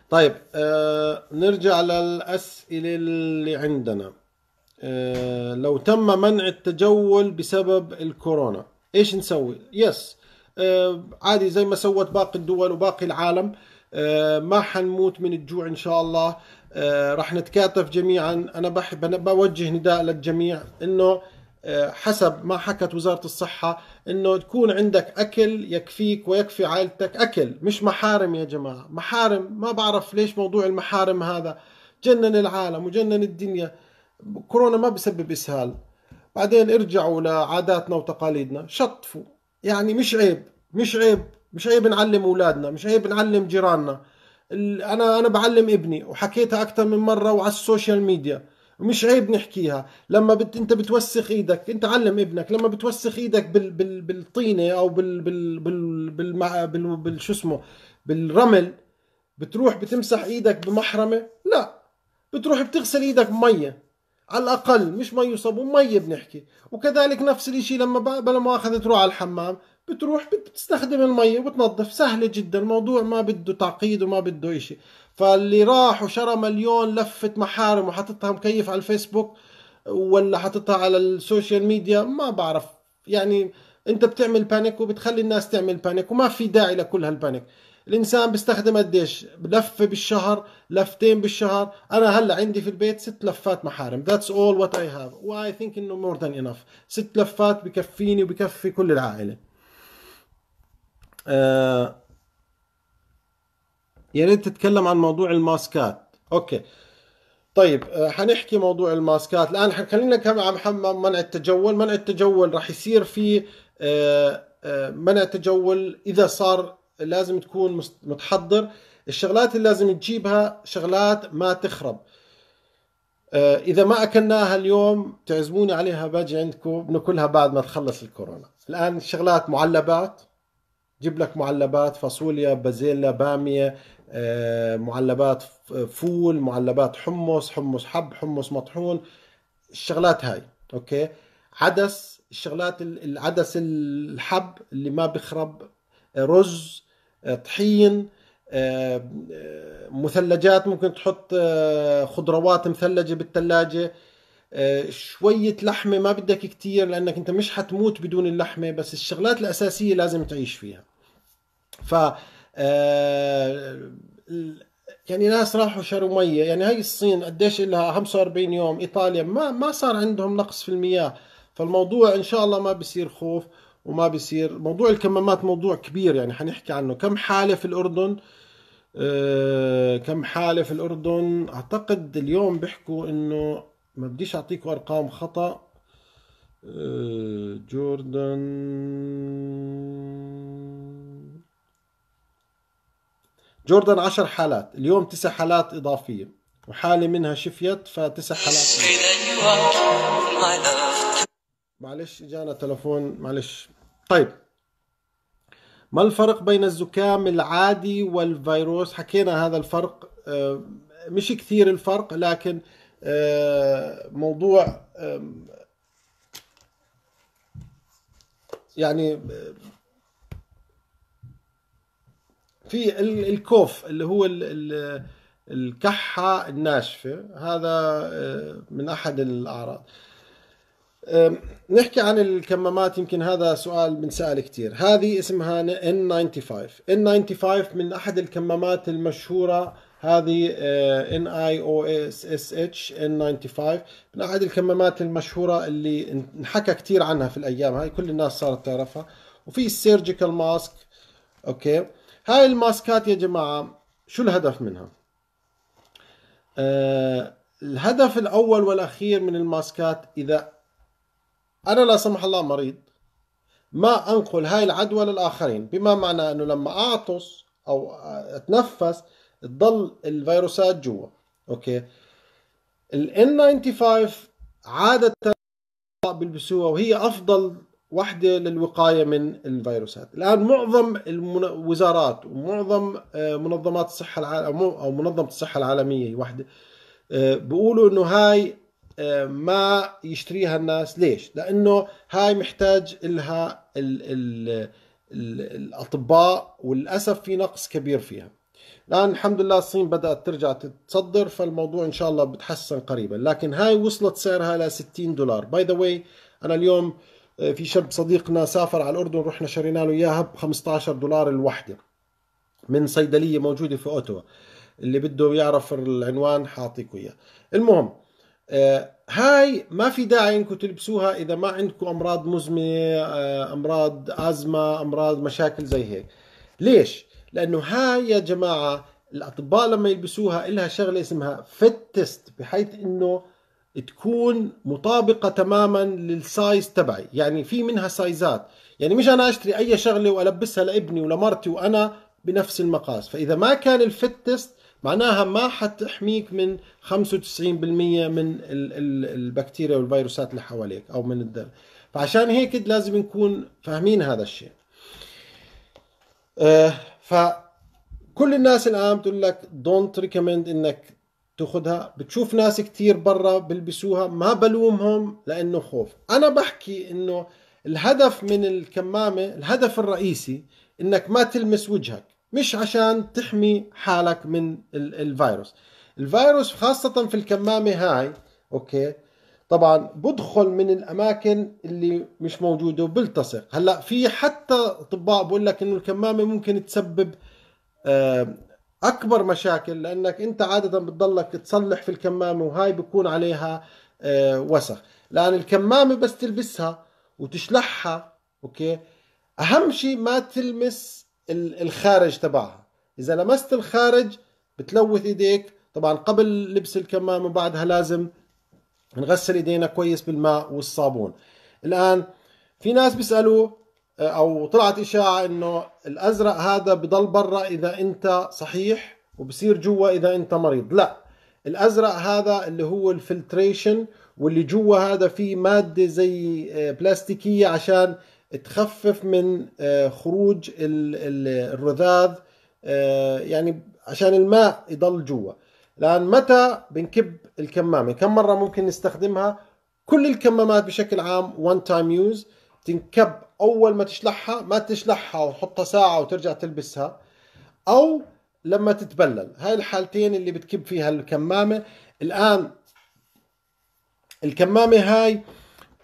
S1: طيب آه، نرجع للاسئله اللي عندنا آه، لو تم منع التجول بسبب الكورونا ايش نسوي يس آه، عادي زي ما سوت باقي الدول وباقي العالم آه، ما حنموت من الجوع ان شاء الله راح نتكاتف جميعا انا بحب أنا بوجه نداء للجميع انه حسب ما حكت وزارة الصحة انه تكون عندك اكل يكفيك ويكفي عائلتك اكل مش محارم يا جماعة محارم ما بعرف ليش موضوع المحارم هذا جنن العالم وجنن الدنيا كورونا ما بسبب اسهال بعدين ارجعوا لعاداتنا وتقاليدنا شطفوا يعني مش عيب مش عيب مش عيب نعلم اولادنا مش عيب نعلم جيراننا انا انا بعلم ابني وحكيتها اكثر من مره وعلى السوشيال ميديا مش عيب نحكيها لما بت... انت بتوسخ ايدك انت علم ابنك لما بتوسخ ايدك بال... بال... بالطينه او بال بال بال, بال... بال... بال... بال... شو اسمه بالرمل بتروح بتمسح ايدك بمحرمه لا بتروح بتغسل ايدك بميه على الاقل مش مي وصابون مي بنحكي وكذلك نفس الشيء لما بلا مؤاخذه تروح على الحمام بتروح بتستخدم المي وبتنظف سهله جدا الموضوع ما بده تعقيد وما بده شيء فاللي راح وشرى مليون لفه محارم وحطتها مكيف على الفيسبوك ولا حطتها على السوشيال ميديا ما بعرف يعني انت بتعمل بانيك وبتخلي الناس تعمل بانيك وما في داعي لكل هالبانيك الانسان بيستخدم قديش لفه بالشهر لفتين بالشهر انا هلا عندي في البيت ست لفات محارم ذاتس اول وات اي هاف واي ثينك انه مور ذان انف ست لفات بكفيني وبكفي كل العائله آه، يا ريت تتكلم عن موضوع الماسكات اوكي طيب آه، حنحكي موضوع الماسكات الان خلينا كم عم حمام منع التجول منع التجول راح يصير في آه، منع تجول اذا صار لازم تكون متحضر الشغلات اللي لازم تجيبها شغلات ما تخرب آه، اذا ما اكلناها اليوم تعزموني عليها باجي عندكم بناكلها بعد ما تخلص الكورونا الان الشغلات معلبات جيب لك معلبات فاصوليا بازيلا باميه آه، معلبات فول معلبات حمص حمص حب حمص مطحون الشغلات هاي اوكي عدس الشغلات العدس الحب اللي ما بخرب رز آه، طحين آه، آه، مثلجات ممكن تحط خضروات مثلجة بالثلاجة شوية لحمة ما بدك كتير لأنك أنت مش حتموت بدون اللحمة بس الشغلات الأساسية لازم تعيش فيها ف يعني ناس راحوا شروا مية يعني هاي الصين قديش لها 45 يوم إيطاليا ما ما صار عندهم نقص في المياه فالموضوع إن شاء الله ما بصير خوف وما بيصير موضوع الكمامات موضوع كبير يعني حنحكي عنه كم حالة في الأردن آه، كم حالة في الأردن أعتقد اليوم بيحكوا إنه ما بديش أعطيكم أرقام خطأ آه، جوردن جوردن عشر حالات اليوم تسع حالات إضافية وحالة منها شفيت فتسع حالات معلش جانا تلفون معلش طيب ما الفرق بين الزكام العادي والفيروس حكينا هذا الفرق آه، مش كثير الفرق لكن آه، موضوع آه، يعني في الكوف اللي هو الكحة الناشفة هذا من أحد الأعراض نحكي عن الكمامات يمكن هذا سؤال بنسأل كثير هذه اسمها N95 N95 من أحد الكمامات المشهورة هذه أه، NIOSSH N95 من أحد الكمامات المشهورة اللي انحكى كثير عنها في الأيام هاي كل الناس صارت تعرفها وفي السيرجيكال ماسك أوكي هاي الماسكات يا جماعة شو الهدف منها؟ أه الهدف الأول والأخير من الماسكات إذا أنا لا سمح الله مريض ما أنقل هاي العدوى للآخرين بما معنى أنه لما أعطس أو أتنفس تضل الفيروسات جوا أوكي ال N95 عادة بيلبسوها وهي أفضل وحدة للوقاية من الفيروسات الآن معظم الوزارات ومعظم آه، منظمات الصحة العالمية أو منظمة الصحة العالمية وحدة آه، بيقولوا أنه هاي ما يشتريها الناس ليش لانه هاي محتاج لها ال ال الاطباء وللاسف في نقص كبير فيها الان الحمد لله الصين بدات ترجع تتصدر فالموضوع ان شاء الله بتحسن قريبا لكن هاي وصلت سعرها ل 60 دولار باي ذا واي انا اليوم آه، في شاب صديقنا سافر على الاردن رحنا شرينا له اياها ب 15 دولار الوحده من صيدليه موجوده في اوتوا اللي بده يعرف العنوان حاعطيكم اياه المهم آه، هاي ما في داعي انكم تلبسوها اذا ما عندكم امراض مزمنه آه، امراض ازمه امراض مشاكل زي هيك ليش لانه هاي يا جماعه الاطباء لما يلبسوها لها شغله اسمها فيت تيست بحيث انه تكون مطابقه تماما للسايز تبعي يعني في منها سايزات يعني مش انا اشتري اي شغله والبسها لابني ولمرتي وانا بنفس المقاس فاذا ما كان الفيت تيست معناها ما حتحميك من 95% من البكتيريا والفيروسات اللي حواليك او من الدم فعشان هيك لازم نكون فاهمين هذا الشيء آه، فكل الناس الان بتقول لك دونت ريكومند انك تاخذها بتشوف ناس كثير برا بلبسوها ما بلومهم لانه خوف انا بحكي انه الهدف من الكمامه الهدف الرئيسي انك ما تلمس وجهك مش عشان تحمي حالك من الفيروس الفيروس خاصة في الكمامة هاي اوكي طبعا بدخل من الاماكن اللي مش موجوده وبلتصق هلا في حتى اطباء بقول لك انه الكمامه ممكن تسبب آه، اكبر مشاكل لانك انت عاده بتضلك تصلح في الكمامه وهاي بكون عليها آه، وسخ لان الكمامه بس تلبسها وتشلحها اوكي اهم شيء ما تلمس الخارج تبعها اذا لمست الخارج بتلوث ايديك طبعا قبل لبس الكمامه وبعدها لازم نغسل ايدينا كويس بالماء والصابون الان في ناس بيسالوا آه، او طلعت اشاعه انه الازرق هذا بضل برا اذا انت صحيح وبصير جوا اذا انت مريض لا الازرق هذا اللي هو الفلتريشن واللي جوا هذا فيه ماده زي آه، بلاستيكيه عشان تخفف من آه، خروج الرذاذ آه، يعني عشان الماء يضل جوا الآن متى بنكب الكمامة يعني كم مرة ممكن نستخدمها كل الكمامات بشكل عام وان تايم يوز تنكب أول ما تشلحها ما تشلحها وتحطها ساعة وترجع تلبسها أو لما تتبلل هاي الحالتين اللي بتكب فيها الكمامة الآن الكمامة هاي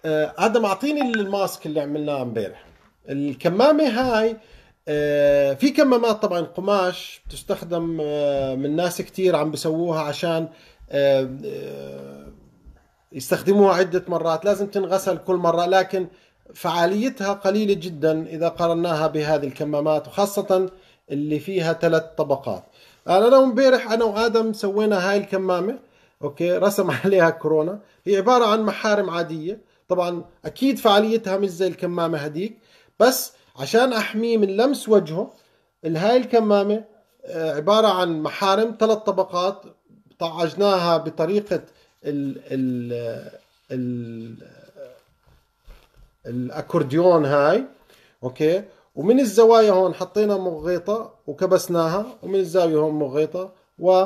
S1: ادم آه، اعطيني الماسك اللي عملناه امبارح الكمامه هاي آه، في كمامات طبعا قماش بتستخدم آه، من ناس كتير عم بسووها عشان يستخدموها عدة مرات لازم تنغسل كل مرة لكن فعاليتها قليلة جدا إذا قارناها بهذه الكمامات وخاصة اللي فيها ثلاث طبقات أنا امبارح أنا وآدم سوينا هاي الكمامة أوكي رسم [laughs] عليها كورونا هي عبارة عن محارم عادية طبعا اكيد فعاليتها مش زي الكمامه هديك بس عشان احميه من لمس وجهه هاي الكمامه آه، عباره عن محارم ثلاث طبقات طعجناها بطريقه ال ال ال الاكورديون هاي اوكي ومن الزوايا هون حطينا مغيطه وكبسناها ومن الزاويه هون مغيطه و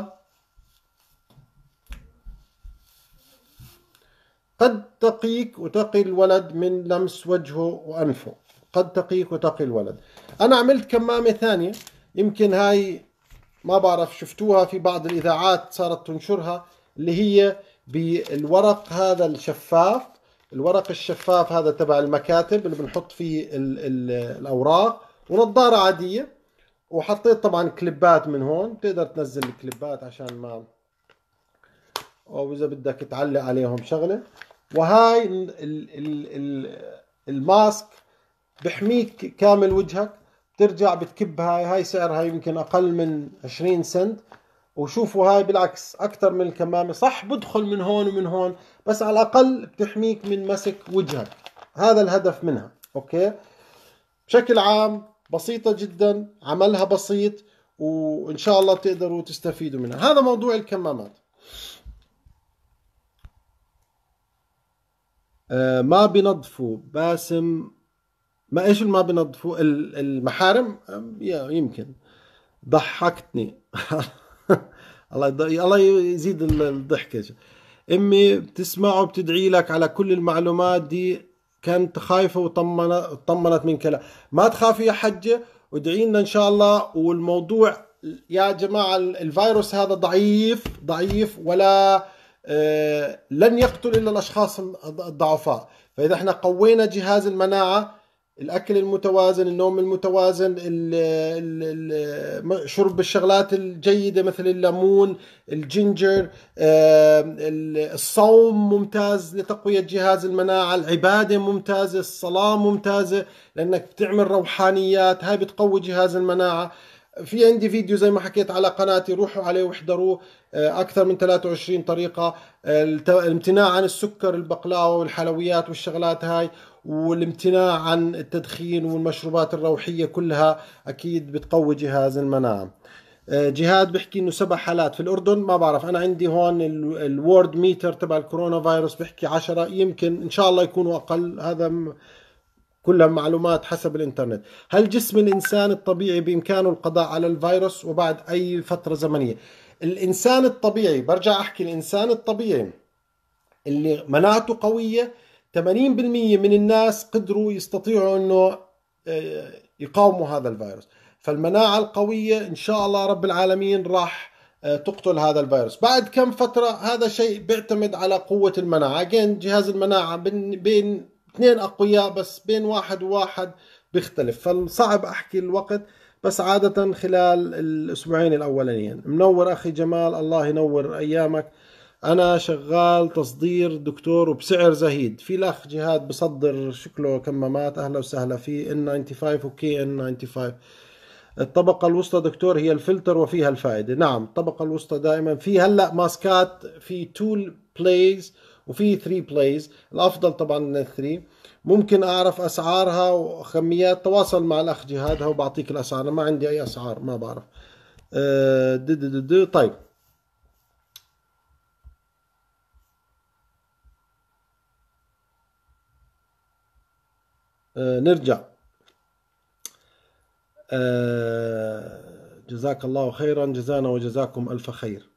S1: قد تقيك وتقي الولد من لمس وجهه وأنفه قد تقيك وتقي الولد أنا عملت كمامة ثانية يمكن هاي ما بعرف شفتوها في بعض الإذاعات صارت تنشرها اللي هي بالورق هذا الشفاف الورق الشفاف هذا تبع المكاتب اللي بنحط فيه الـ الـ الأوراق ونظارة عادية وحطيت طبعا كليبات من هون بتقدر تنزل الكليبات عشان ما او اذا بدك تعلق عليهم شغله وهاي الماسك بحميك كامل وجهك بترجع بتكب هاي هاي سعرها يمكن اقل من 20 سنت وشوفوا هاي بالعكس اكثر من الكمامه صح بدخل من هون ومن هون بس على الاقل بتحميك من مسك وجهك هذا الهدف منها اوكي بشكل عام بسيطه جدا عملها بسيط وان شاء الله تقدروا تستفيدوا منها هذا موضوع الكمامات آه، ما بينظفوا باسم ما ايش اللي ما بينظفوا المحارم يمكن ضحكتني [laughs] الله الله يزيد الضحكه امي بتسمع وبتدعي لك على كل المعلومات دي كانت خايفه وطمنت طمنت من كلام ما تخافي يا حجه وادعي لنا ان شاء الله والموضوع يا جماعه الفيروس هذا ضعيف ضعيف ولا آه، لن يقتل إلا الأشخاص الضعفاء فإذا احنا قوينا جهاز المناعة الأكل المتوازن النوم المتوازن شرب الشغلات الجيدة مثل الليمون الجينجر آه، الصوم ممتاز لتقوية جهاز المناعة العبادة ممتازة الصلاة ممتازة لأنك بتعمل روحانيات هاي بتقوي جهاز المناعة في عندي فيديو زي ما حكيت على قناتي روحوا عليه واحضروه آه، اكثر من 23 طريقه آه، الامتناع عن السكر البقلاوه والحلويات والشغلات هاي والامتناع عن التدخين والمشروبات الروحيه كلها اكيد بتقوي جهاز المناعه آه، جهاد بحكي انه سبع حالات في الاردن ما بعرف انا عندي هون الورد ميتر تبع الكورونا فيروس بحكي 10 يمكن ان شاء الله يكونوا اقل هذا كلها معلومات حسب الانترنت هل جسم الانسان الطبيعي بامكانه القضاء على الفيروس وبعد اي فتره زمنيه الانسان الطبيعي برجع احكي الانسان الطبيعي اللي مناعته قويه 80% من الناس قدروا يستطيعوا انه آه، يقاوموا هذا الفيروس فالمناعه القويه ان شاء الله رب العالمين راح آه، تقتل هذا الفيروس بعد كم فتره هذا شيء بيعتمد على قوه المناعه جهاز المناعه بين اثنين اقوياء بس بين واحد وواحد بيختلف فصعب احكي الوقت بس عادة خلال الأسبوعين الأولانيين منور أخي جمال الله ينور أيامك أنا شغال تصدير دكتور وبسعر زهيد في الأخ جهاد بصدر شكله كمامات أهلا وسهلا في إن 95 وكي إن 95 الطبقة الوسطى دكتور هي الفلتر وفيها الفائدة نعم الطبقة الوسطى دائما في هلأ ماسكات في تول بلايز وفي 3 بلايز الافضل طبعا 3 ممكن اعرف اسعارها وخميات تواصل مع الاخ جهاد هو بعطيك الاسعار انا ما عندي اي اسعار ما بعرف دي آه، دي دي دي. طيب آه، نرجع آه، جزاك الله خيرا جزانا وجزاكم الف خير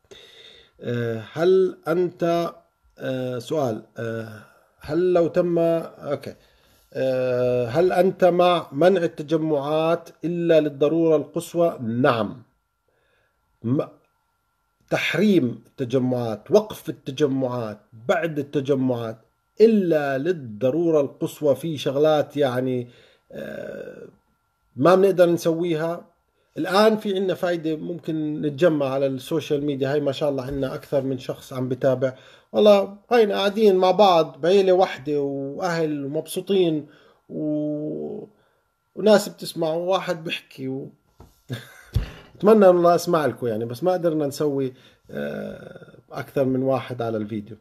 S1: هل انت آه، سؤال آه، هل لو تم اوكي آه، هل انت مع منع التجمعات الا للضروره القصوى؟ نعم. تحريم التجمعات، وقف التجمعات، بعد التجمعات الا للضروره القصوى في شغلات يعني ما بنقدر نسويها الان في عندنا فائده ممكن نتجمع على السوشيال ميديا هاي ما شاء الله عندنا اكثر من شخص عم بتابع والله هينا قاعدين مع بعض بعيله وحده واهل ومبسوطين و... وناس بتسمع وواحد بيحكي و... [laughs] اتمنى انه اسمع لكم يعني بس ما قدرنا نسوي آه، اكثر من واحد على الفيديو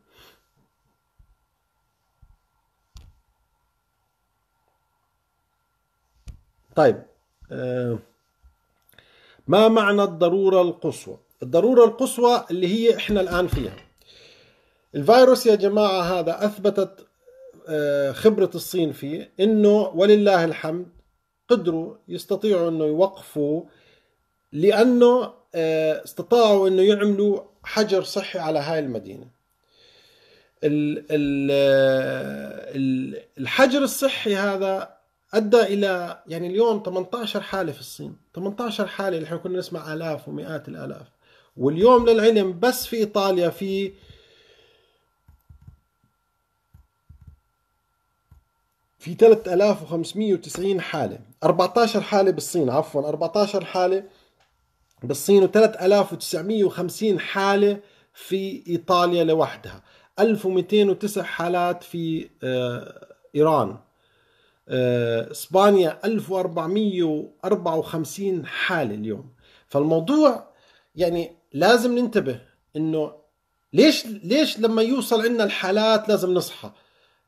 S1: طيب أه ما معنى الضرورة القصوى؟ الضرورة القصوى اللي هي احنا الآن فيها الفيروس يا جماعة هذا أثبتت آه، خبرة الصين فيه انه ولله الحمد قدروا يستطيعوا انه يوقفوا لانه آه، استطاعوا انه يعملوا حجر صحي على هاي المدينة آه، الحجر الصحي هذا ادى الى يعني اليوم 18 حاله في الصين 18 حاله اللي احنا كنا نسمع الاف ومئات الالاف واليوم للعلم بس في ايطاليا في في 3590 حالة 14 حالة بالصين عفوا 14 حالة بالصين و3950 حالة في إيطاليا لوحدها 1209 حالات في آه، إيران آه، اسبانيا 1454 حاله اليوم فالموضوع يعني لازم ننتبه انه ليش ليش لما يوصل عندنا الحالات لازم نصحى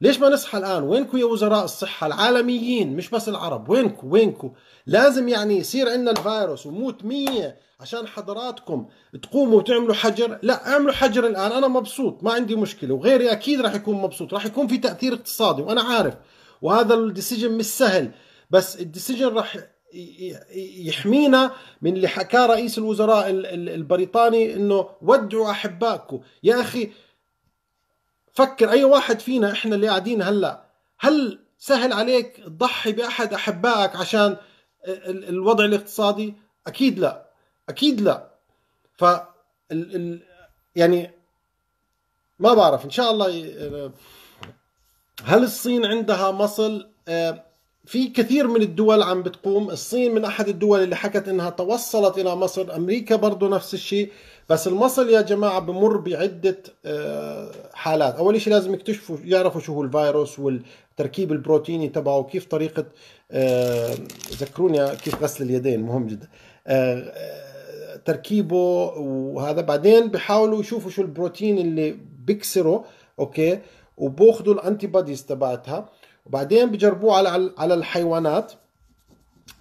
S1: ليش ما نصحى الان وينكم يا وزراء الصحه العالميين مش بس العرب وينكم وينكم لازم يعني يصير عندنا الفيروس وموت 100 عشان حضراتكم تقوموا وتعملوا حجر لا اعملوا حجر الان انا مبسوط ما عندي مشكله وغيري اكيد راح يكون مبسوط راح يكون في تاثير اقتصادي وانا عارف وهذا الديسيجن مش سهل بس الديسيجن راح يحمينا من اللي حكاه رئيس الوزراء البريطاني انه ودعوا احبائكم يا اخي فكر اي واحد فينا احنا اللي قاعدين هلا هل سهل عليك تضحي باحد احبائك عشان الوضع الاقتصادي اكيد لا اكيد لا ف يعني ما بعرف ان شاء الله هل الصين عندها مصل آه، في كثير من الدول عم بتقوم الصين من أحد الدول اللي حكت إنها توصلت إلى مصر أمريكا برضو نفس الشيء بس المصل يا جماعة بمر بعدة آه، حالات أول شيء لازم يكتشفوا يعرفوا شو هو الفيروس والتركيب البروتيني تبعه وكيف طريقة آه، ذكروني كيف غسل اليدين مهم جدا تركيبه وهذا بعدين بحاولوا يشوفوا شو البروتين اللي بيكسره أوكي وباخذوا الانتي بوديز تبعتها وبعدين بجربوه على على الحيوانات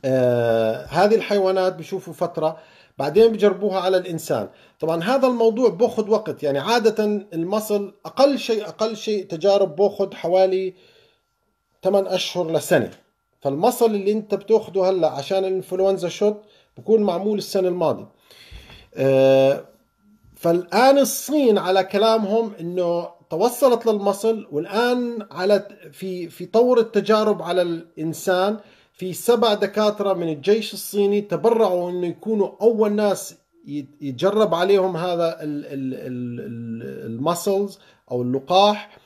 S1: آه هذه الحيوانات بشوفوا فتره بعدين بجربوها على الانسان طبعا هذا الموضوع باخذ وقت يعني عاده المصل اقل شيء اقل شيء تجارب باخذ حوالي 8 اشهر لسنه فالمصل اللي انت بتاخده هلا عشان الانفلونزا شوت بكون معمول السنه الماضيه آه فالان الصين على كلامهم انه توصلت للمصل والآن على في في طور التجارب على الإنسان في سبع دكاترة من الجيش الصيني تبرعوا أنه يكونوا أول ناس يتجرب عليهم هذا المسلز أو اللقاح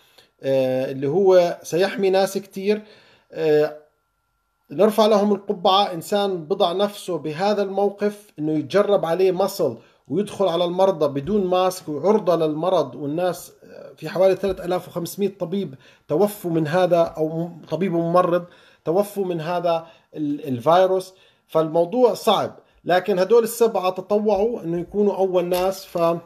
S1: آه، اللي هو سيحمي ناس كثير آه، نرفع لهم القبعة إنسان بضع نفسه بهذا الموقف أنه يتجرب عليه مصل ويدخل على المرضى بدون ماسك وعرضة للمرض والناس آه، في حوالي 3500 طبيب توفوا من هذا أو طبيب ممرض توفوا من هذا الفيروس فالموضوع صعب لكن هدول السبعة تطوعوا أنه يكونوا أول ناس فإن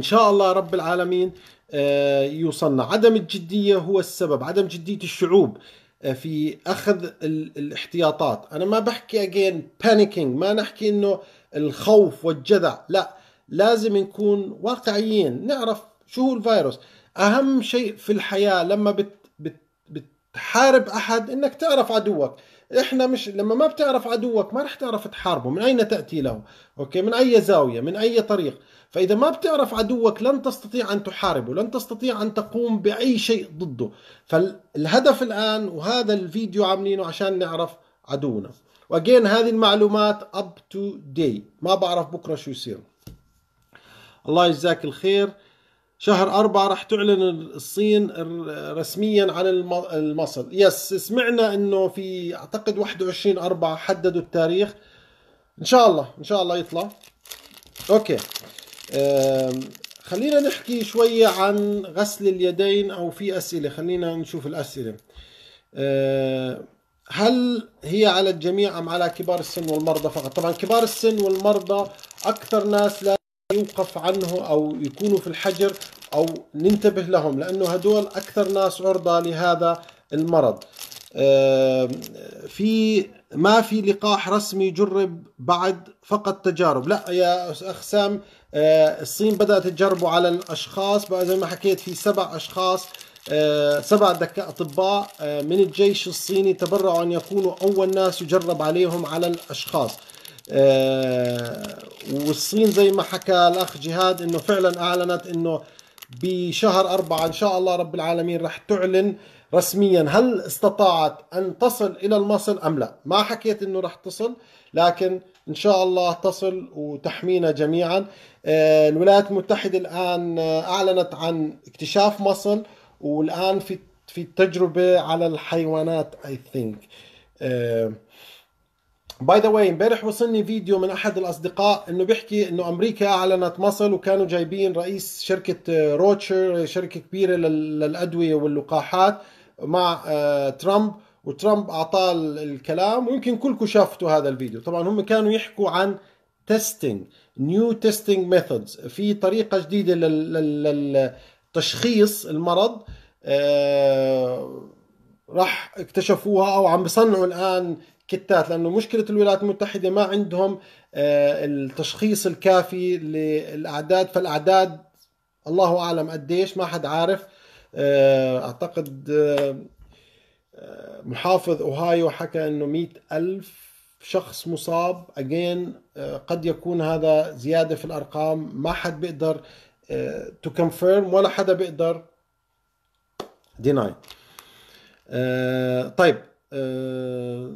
S1: شاء الله رب العالمين آه، يوصلنا عدم الجدية هو السبب عدم جدية الشعوب آه، في أخذ الاحتياطات أنا ما بحكي أجين بانيكينج ما نحكي أنه الخوف والجذع لا لازم نكون واقعيين نعرف شو هو الفيروس أهم شيء في الحياة لما بت بت بتحارب أحد إنك تعرف عدوك إحنا مش لما ما بتعرف عدوك ما رح تعرف تحاربه من أين تأتي له أوكي من أي زاوية من أي طريق فإذا ما بتعرف عدوك لن تستطيع أن تحاربه لن تستطيع أن تقوم بأي شيء ضده فالهدف الآن وهذا الفيديو عاملينه عشان نعرف عدونا واجين هذه المعلومات اب تو دي ما بعرف بكره شو يصير الله يجزاك الخير شهر أربعة راح تعلن الصين رسميا عن المصل يس سمعنا انه في اعتقد 21 أربعة حددوا التاريخ ان شاء الله ان شاء الله يطلع اوكي خلينا نحكي شوية عن غسل اليدين او في اسئلة خلينا نشوف الاسئلة أه هل هي على الجميع أم على كبار السن والمرضى فقط طبعا كبار السن والمرضى أكثر ناس لا يوقف عنه أو يكونوا في الحجر أو ننتبه لهم لأنه هدول أكثر ناس عرضة لهذا المرض في ما في لقاح رسمي جرب بعد فقط تجارب لا يا أخ سام آه، الصين بدأت تجربه على الأشخاص زي ما حكيت في سبع أشخاص آه، سبع أطباء آه، من الجيش الصيني تبرعوا أن يكونوا أول ناس يجرب عليهم على الأشخاص آه، والصين زي ما حكى الأخ جهاد أنه فعلا أعلنت أنه بشهر أربعة إن شاء الله رب العالمين رح تعلن رسميا هل استطاعت أن تصل إلى المصل أم لا ما حكيت أنه رح تصل لكن إن شاء الله تصل وتحمينا جميعا الولايات المتحدة الآن أعلنت عن اكتشاف مصل والان في في تجربه على الحيوانات اي ثينك باي ذا واي امبارح وصلني فيديو من احد الاصدقاء انه بيحكي انه امريكا اعلنت مصل وكانوا جايبين رئيس شركه آه، روتشر شركه كبيره للادويه واللقاحات مع آه، ترامب وترامب اعطاه الكلام ويمكن كلكم شافتوا هذا الفيديو طبعا هم كانوا يحكوا عن تيستينج نيو تيستينج ميثودز في طريقه جديده لل تشخيص المرض آه، راح اكتشفوها او عم بصنعوا الان كتات لانه مشكله الولايات المتحده ما عندهم آه، التشخيص الكافي للاعداد فالاعداد الله اعلم قديش ما حد عارف آه، اعتقد محافظ اوهايو حكى انه مئة ألف شخص مصاب اجين قد يكون هذا زياده في الارقام ما حد بيقدر تو آه، كونفيرم ولا حدا بيقدر ديناي آه، طيب آه،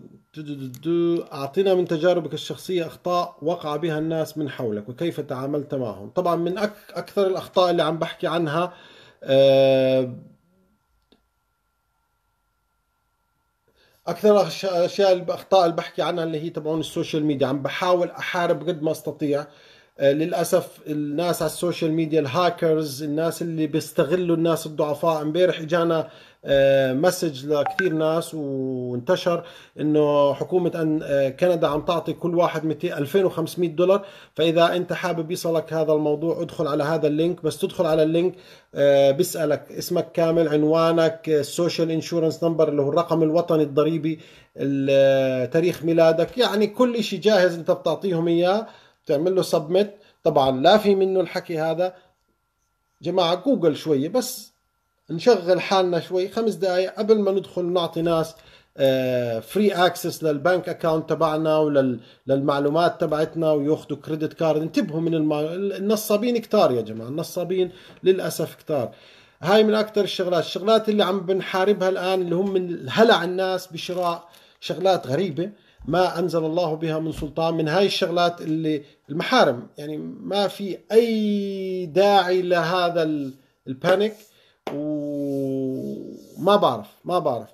S1: أعطينا من تجاربك الشخصية أخطاء وقع بها الناس من حولك وكيف تعاملت معهم طبعا من أكثر الأخطاء اللي عم بحكي عنها أكثر الأشياء الأخطاء اللي بحكي عنها اللي هي تبعون السوشيال ميديا عم بحاول أحارب قد ما أستطيع آه، للاسف الناس على السوشيال ميديا الهاكرز الناس اللي بيستغلوا الناس الضعفاء امبارح اجانا آه، مسج لكثير ناس وانتشر انه حكومه أن آه، كندا عم تعطي كل واحد 2500 دولار فاذا انت حابب يصلك هذا الموضوع ادخل على هذا اللينك بس تدخل على اللينك بيسالك اسمك كامل عنوانك السوشيال انشورنس نمبر اللي هو الرقم الوطني الضريبي تاريخ ميلادك يعني كل شيء جاهز انت بتعطيهم اياه تعمل له سبميت طبعا لا في منه الحكي هذا جماعة جوجل شوية بس نشغل حالنا شوي خمس دقائق قبل ما ندخل نعطي ناس فري اكسس للبنك اكاونت تبعنا وللمعلومات تبعتنا وياخذوا كريدت كارد انتبهوا من الم... النصابين كتار يا جماعه النصابين للاسف كتار هاي من اكثر الشغلات الشغلات اللي عم بنحاربها الان اللي هم من هلع الناس بشراء شغلات غريبه ما أنزل الله بها من سلطان من هاي الشغلات اللي المحارم يعني ما في أي داعي لهذا البانيك وما بعرف ما بعرف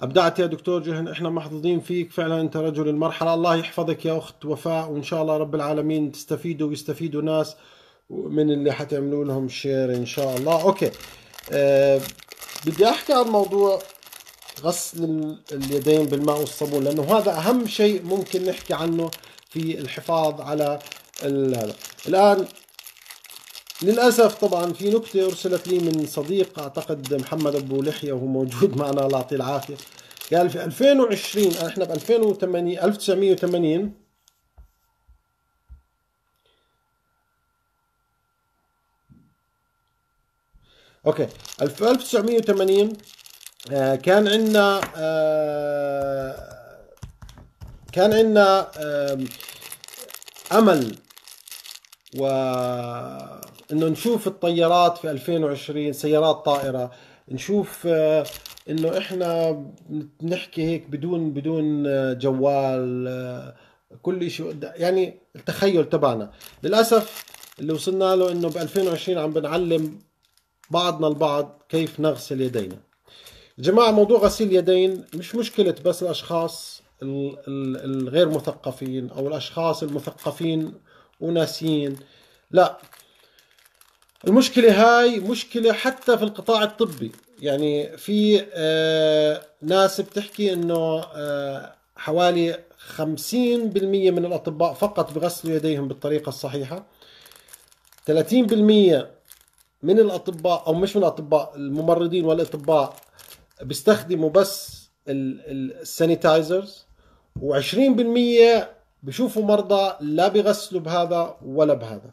S1: ابدعت يا دكتور جهن احنا محظوظين فيك فعلا انت رجل المرحله الله يحفظك يا اخت وفاء وان شاء الله رب العالمين تستفيدوا ويستفيدوا ناس من اللي حتعملوا لهم شير ان شاء الله اوكي أه بدي احكي عن موضوع غسل اليدين بالماء والصابون لانه هذا اهم شيء ممكن نحكي عنه في الحفاظ على هذا الان للاسف طبعا في نكته ارسلت لي من صديق اعتقد محمد ابو لحيه وهو موجود [laughs] معنا الله يعطيه العافيه قال في 2020 آه، احنا ب 2080 1980 اوكي 1980 آه، كان عندنا آه، كان عندنا امل و انه نشوف الطيارات في 2020 سيارات طائره نشوف آه، انه احنا بنحكي هيك بدون بدون جوال كل شيء يعني التخيل تبعنا للاسف اللي وصلنا له انه ب 2020 عم بنعلم بعضنا البعض كيف نغسل يدينا جماعة موضوع غسيل اليدين مش مشكلة بس الأشخاص الغير مثقفين أو الأشخاص المثقفين وناسين لا المشكلة هاي مشكلة حتى في القطاع الطبي يعني في آه، ناس بتحكي انه آه، حوالي حوالي 50% من الأطباء فقط بغسلوا يديهم بالطريقة الصحيحة 30% من الأطباء أو مش من الأطباء الممرضين والأطباء بيستخدموا بس السانيتايزرز و20% بشوفوا مرضى لا بيغسلوا بهذا ولا بهذا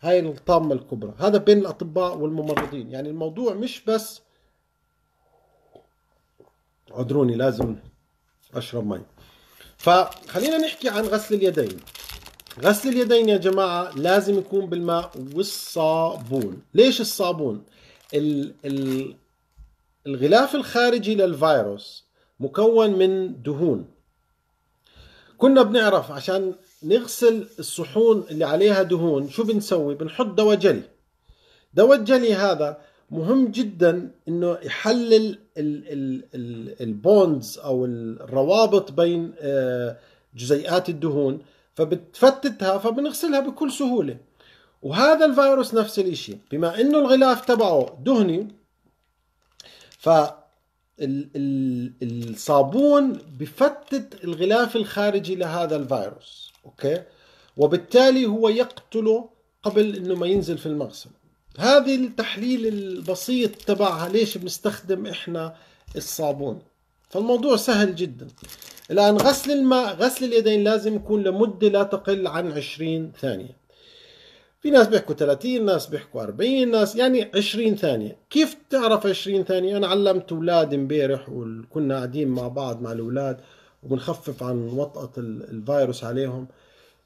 S1: هاي الطامة الكبرى هذا بين الأطباء والممرضين يعني الموضوع مش بس عذروني لازم أشرب مي فخلينا نحكي عن غسل اليدين غسل اليدين يا جماعة لازم يكون بالماء والصابون ليش الصابون ال ال الغلاف الخارجي للفيروس مكون من دهون كنا بنعرف عشان نغسل الصحون اللي عليها دهون شو بنسوي بنحط دواء جلي دواء الجلي هذا مهم جدا انه يحلل البوندز او الروابط بين آه، جزيئات الدهون فبتفتتها فبنغسلها بكل سهوله وهذا الفيروس نفس الشيء بما انه الغلاف تبعه دهني فالصابون بفتت الغلاف الخارجي لهذا الفيروس أوكي وبالتالي هو يقتله قبل أنه ما ينزل في المغسل هذه التحليل البسيط تبعها ليش بنستخدم إحنا الصابون فالموضوع سهل جدا الآن غسل الماء غسل اليدين لازم يكون لمدة لا تقل عن 20 ثانية في ناس بيحكوا 30 ناس بيحكوا 40 ناس يعني 20 ثانية كيف تعرف 20 ثانية أنا علمت أولاد امبارح وكنا قاعدين مع بعض مع الأولاد وبنخفف عن وطأة الفيروس عليهم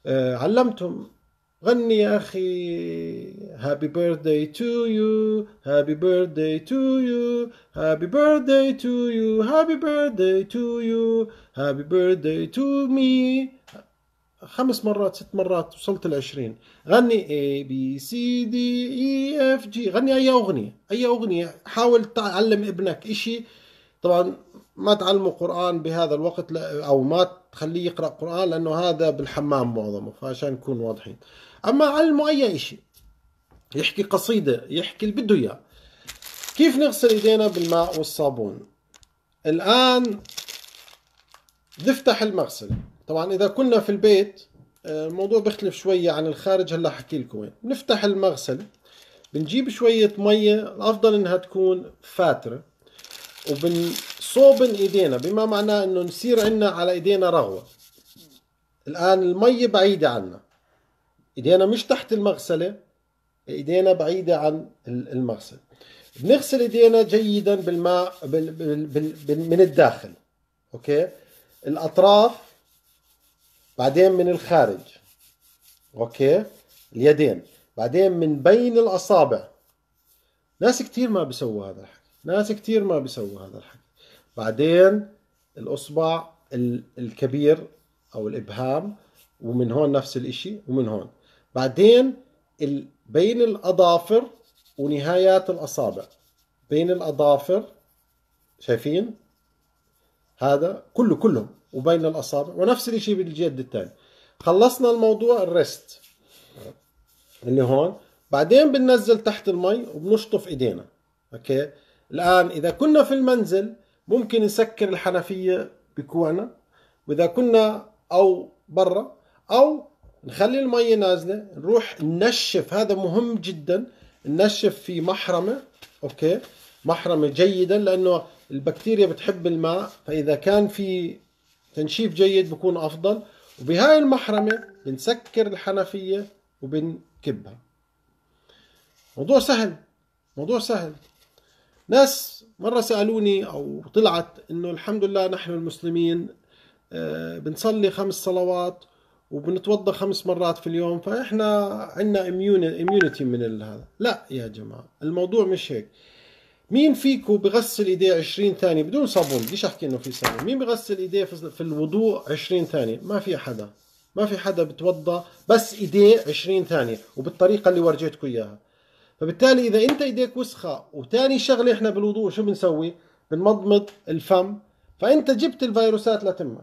S1: آه علمتهم غني يا أخي هابي بيرثداي تو يو هابي بيرثداي تو يو هابي بيرثداي تو يو هابي بيرثداي تو يو هابي بيرثداي تو مي خمس مرات ست مرات وصلت 20 غني اي بي سي دي اي اف جي غني اي اغنية اي اغنية حاول تعلم ابنك شيء طبعا ما تعلمه قرآن بهذا الوقت او ما تخليه يقرأ قرآن لانه هذا بالحمام معظمه فعشان نكون واضحين اما علمه اي شيء يحكي قصيدة يحكي اللي بده اياه كيف نغسل ايدينا بالماء والصابون الان نفتح المغسله طبعا اذا كنا في البيت آه، الموضوع بيختلف شوية عن الخارج هلا احكي لكم وين بنفتح المغسلة بنجيب شوية مية الافضل انها تكون فاترة وبنصوب ايدينا بما معناه انه نصير عنا على ايدينا رغوة الان المية بعيدة عنا ايدينا مش تحت المغسلة ايدينا بعيدة عن المغسل بنغسل ايدينا جيدا بالماء بال بال بال من الداخل اوكي الاطراف بعدين من الخارج اوكي اليدين بعدين من بين الاصابع ناس كتير ما بيسووا هذا الحكي ناس كتير ما بيسووا هذا الحكي بعدين الاصبع الكبير او الابهام ومن هون نفس الاشي ومن هون بعدين بين الاظافر ونهايات الاصابع بين الاظافر شايفين هذا كله كلهم وبين الاصابع ونفس الشيء بالجد الثاني خلصنا الموضوع الريست اللي هون بعدين بننزل تحت المي وبنشطف ايدينا اوكي الان اذا كنا في المنزل ممكن نسكر الحنفيه بكوعنا واذا كنا او برا او نخلي المي نازلة نروح ننشف هذا مهم جدا ننشف في محرمة اوكي محرمة جيدا لانه البكتيريا بتحب الماء فاذا كان في تنشيف جيد بكون افضل وبهاي المحرمه بنسكر الحنفيه وبنكبها موضوع سهل موضوع سهل ناس مرة سألوني أو طلعت إنه الحمد لله نحن المسلمين آه، بنصلي خمس صلوات وبنتوضى خمس مرات في اليوم فإحنا عندنا اميونيتي من هذا لا يا جماعة الموضوع مش هيك مين فيكو بغسل ايديه 20 ثانيه بدون صابون بديش احكي انه في صابون مين بغسل ايديه في الوضوء 20 ثانيه ما في حدا ما في حدا بتوضى بس ايديه 20 ثانيه وبالطريقه اللي ورجيتكم اياها فبالتالي اذا انت ايديك وسخه وثاني شغله احنا بالوضوء شو بنسوي بنمضمض الفم فانت جبت الفيروسات لتمك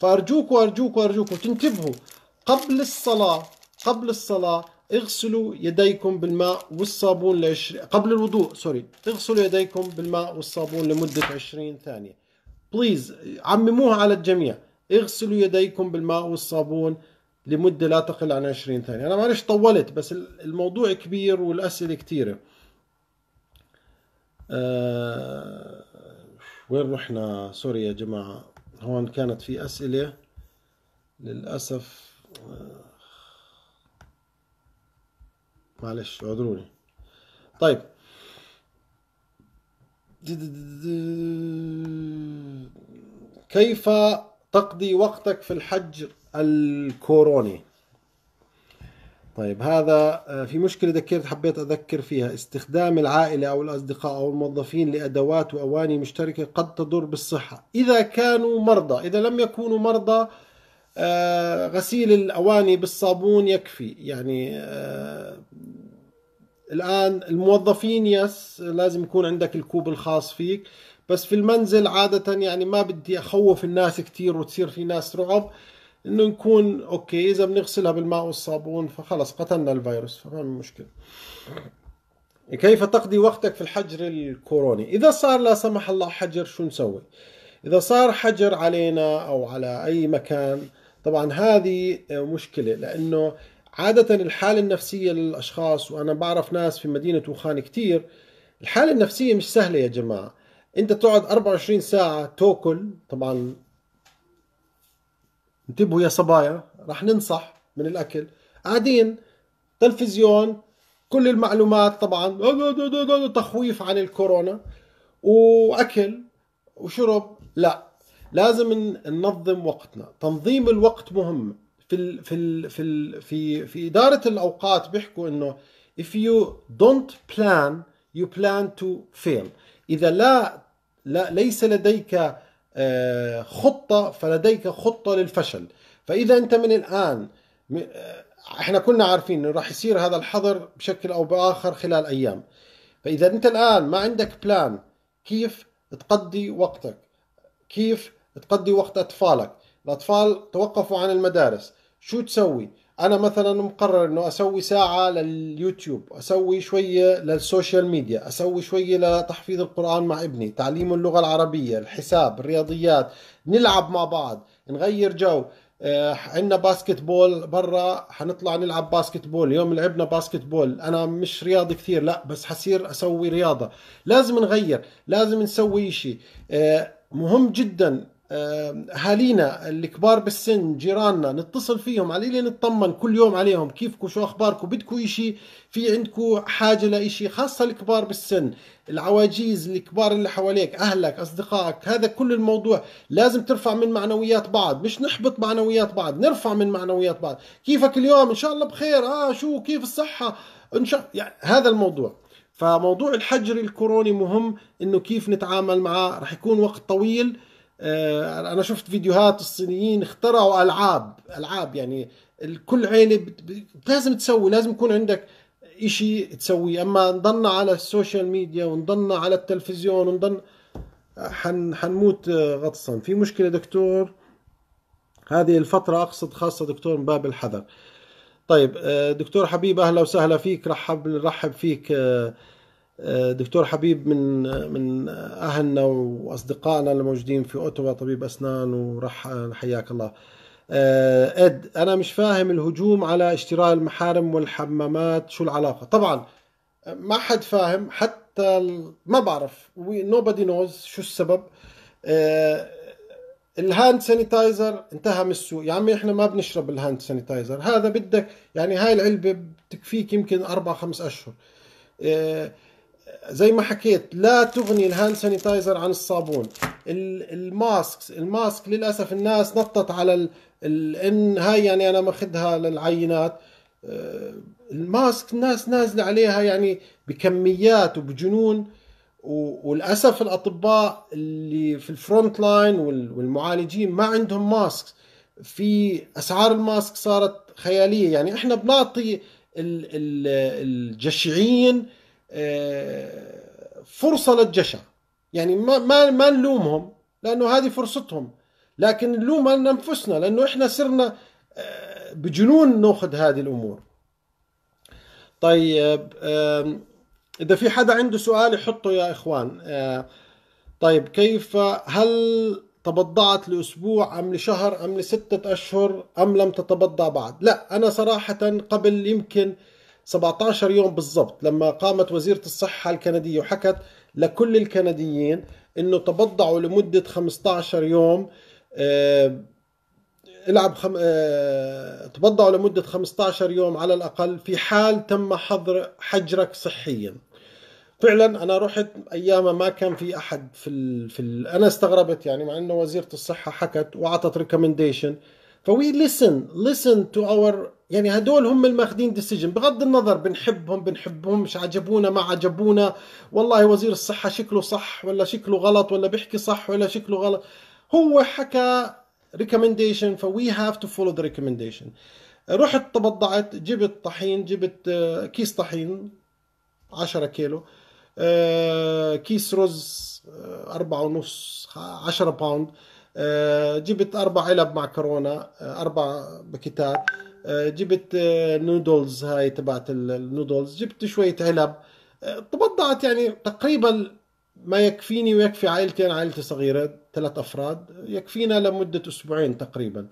S1: فارجوك وارجوك وارجوك وتنتبهوا قبل الصلاه قبل الصلاه اغسلوا يديكم بالماء والصابون لعشر... قبل الوضوء سوري اغسلوا يديكم بالماء والصابون لمدة 20 ثانية بليز عمموها على الجميع اغسلوا يديكم بالماء والصابون لمدة لا تقل عن 20 ثانية أنا معلش طولت بس الموضوع كبير والأسئلة كثيرة أه... وين رحنا سوري يا جماعة هون كانت في أسئلة للأسف أه... معلش اعذروني طيب كيف تقضي وقتك في الحج الكوروني طيب هذا آه، في مشكلة ذكرت حبيت أذكر فيها استخدام العائلة أو الأصدقاء أو الموظفين لأدوات وأواني مشتركة قد تضر بالصحة إذا كانوا مرضى إذا لم يكونوا مرضى آه، غسيل الأواني بالصابون يكفي يعني آه، الآن الموظفين يس لازم يكون عندك الكوب الخاص فيك بس في المنزل عادة يعني ما بدي أخوف الناس كثير وتصير في ناس رعب انه نكون اوكي اذا بنغسلها بالماء والصابون فخلص قتلنا الفيروس فما في مشكله كيف تقضي وقتك في الحجر الكوروني اذا صار لا سمح الله حجر شو نسوي اذا صار حجر علينا او على اي مكان طبعا هذه آه، مشكلة لأنه عادة الحالة النفسية للأشخاص وأنا بعرف ناس في مدينة وخان كتير الحالة النفسية مش سهلة يا جماعة أنت تقعد 24 ساعة تاكل طبعا انتبهوا يا صبايا رح ننصح من الأكل قاعدين تلفزيون كل المعلومات طبعا تخويف عن الكورونا وأكل وشرب لا لازم ننظم وقتنا تنظيم الوقت مهم في الـ في الـ في الـ في في إدارة الأوقات بيحكوا إنه if you don't plan you plan to fail إذا لا لا ليس لديك آه، خطة فلديك خطة للفشل فإذا أنت من الآن آه، احنا كنا عارفين انه راح يصير هذا الحظر بشكل او باخر خلال ايام فاذا انت الان ما عندك بلان كيف تقضي وقتك كيف تقضي وقت أطفالك الأطفال توقفوا عن المدارس شو تسوي أنا مثلا مقرر أنه أسوي ساعة لليوتيوب أسوي شوية للسوشيال ميديا أسوي شوية لتحفيظ القرآن مع ابني تعليم اللغة العربية الحساب الرياضيات نلعب مع بعض نغير جو آه، عندنا باسكت بول برا حنطلع نلعب باسكت بول اليوم لعبنا باسكت بول انا مش رياضي كثير لا بس حصير اسوي رياضه لازم نغير لازم نسوي شيء آه، مهم جدا اهالينا الكبار بالسن جيراننا نتصل فيهم على اللي نطمن كل يوم عليهم كيفكم شو اخباركم بدكم شيء في عندكم حاجه لاشي خاصه الكبار بالسن العواجيز الكبار اللي حواليك اهلك اصدقائك هذا كل الموضوع لازم ترفع من معنويات بعض مش نحبط معنويات بعض نرفع من معنويات بعض كيفك اليوم ان شاء الله بخير اه شو كيف الصحه ان شاء يعني هذا الموضوع فموضوع الحجر الكوروني مهم انه كيف نتعامل معاه رح يكون وقت طويل آه، انا شفت فيديوهات الصينيين اخترعوا العاب العاب يعني كل عيله لازم تسوي لازم يكون عندك شيء تسويه اما نضلنا على السوشيال ميديا ونضلنا على التلفزيون ونضل حن حنموت آه، غطسا في مشكله دكتور هذه الفترة أقصد خاصة دكتور من باب الحذر طيب آه، دكتور حبيب أهلا وسهلا فيك رحب رحب فيك آه، دكتور حبيب من من اهلنا واصدقائنا الموجودين في اوتوا طبيب اسنان ورح حياك الله آه، اد انا مش فاهم الهجوم على اشتراء المحارم والحمامات شو العلاقه طبعا ما حد فاهم حتى ما بعرف بادي نوز شو السبب آه، الهاند سانيتايزر انتهى من السوق يا عمي احنا ما بنشرب الهاند سانيتايزر هذا بدك يعني هاي العلبه بتكفيك يمكن اربع خمس اشهر زي ما حكيت لا تغني الهاند سانيتايزر عن الصابون الماسكس الماسك للاسف الناس نطت على الان ان هاي يعني انا ماخذها للعينات آه، الماسك الناس نازله عليها يعني بكميات وبجنون وللاسف الاطباء اللي في الفرونت لاين والمعالجين ما عندهم ماسك في اسعار الماسك صارت خياليه يعني احنا بنعطي الجشعين فرصه للجشع يعني ما ما ما نلومهم لانه هذه فرصتهم لكن نلوم انفسنا لانه احنا صرنا آه، بجنون ناخذ هذه الامور طيب آه، اذا في حدا عنده سؤال يحطه يا اخوان آه، طيب كيف هل تبضعت لأسبوع أم لشهر أم لستة أشهر أم لم تتبضع بعد لا أنا صراحة قبل يمكن 17 يوم بالضبط لما قامت وزيرة الصحة الكندية وحكت لكل الكنديين انه تبضعوا لمدة 15 يوم العب آه، خم... آه، تبضعوا لمدة 15 يوم على الأقل في حال تم حظر حجرك صحيا فعلا أنا رحت أيامها ما كان في أحد في, ال... في ال... أنا استغربت يعني مع أنه وزيرة الصحة حكت وعطت ريكومنديشن فوي listen listen to our يعني هدول هم الماخذين ديسيجن بغض النظر بنحبهم بنحبهمش عجبونا ما عجبونا والله وزير الصحة شكله صح ولا شكله غلط ولا بيحكي صح ولا شكله غلط هو حكى ريكومنديشن فوي هاف تو فولو ذا ريكومنديشن رحت تبضعت جبت طحين جبت آه، كيس طحين 10 كيلو آه، كيس رز 4 آه، ونص 10 باوند جبت أربع علب معكرونة أربع بكتات آه، جبت نودلز آه، هاي تبعت النودلز جبت شوية علب آه، تبضعت يعني تقريبا ما يكفيني ويكفي عائلتي أنا عائلتي صغيرة ثلاث أفراد يكفينا لمدة أسبوعين تقريبا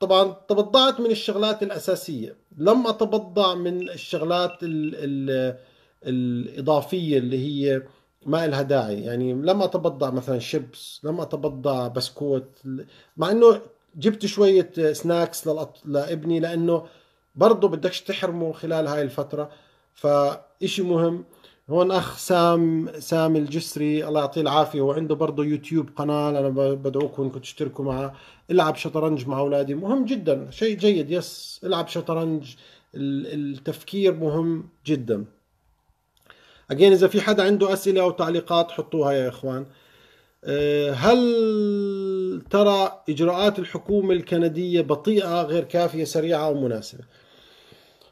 S1: طبعا تبضعت من الشغلات الأساسية لم أتبضع من الشغلات الـ الـ الإضافية اللي هي ما إلها داعي يعني لم أتبضع مثلا شيبس لم أتبضع بسكوت مع أنه جبت شوية سناكس لابني لأنه برضه بدكش تحرمه خلال هاي الفترة فإشي مهم هون أخ سام سام الجسري الله يعطيه العافية وعنده برضه يوتيوب قناة أنا بدعوكم إنكم تشتركوا معه العب شطرنج مع أولادي مهم جدا شيء جيد يس العب شطرنج التفكير مهم جدا أجين إذا في حدا عنده أسئلة أو تعليقات حطوها يا إخوان آه، هل ترى إجراءات الحكومة الكندية بطيئة غير كافية سريعة أو مناسبة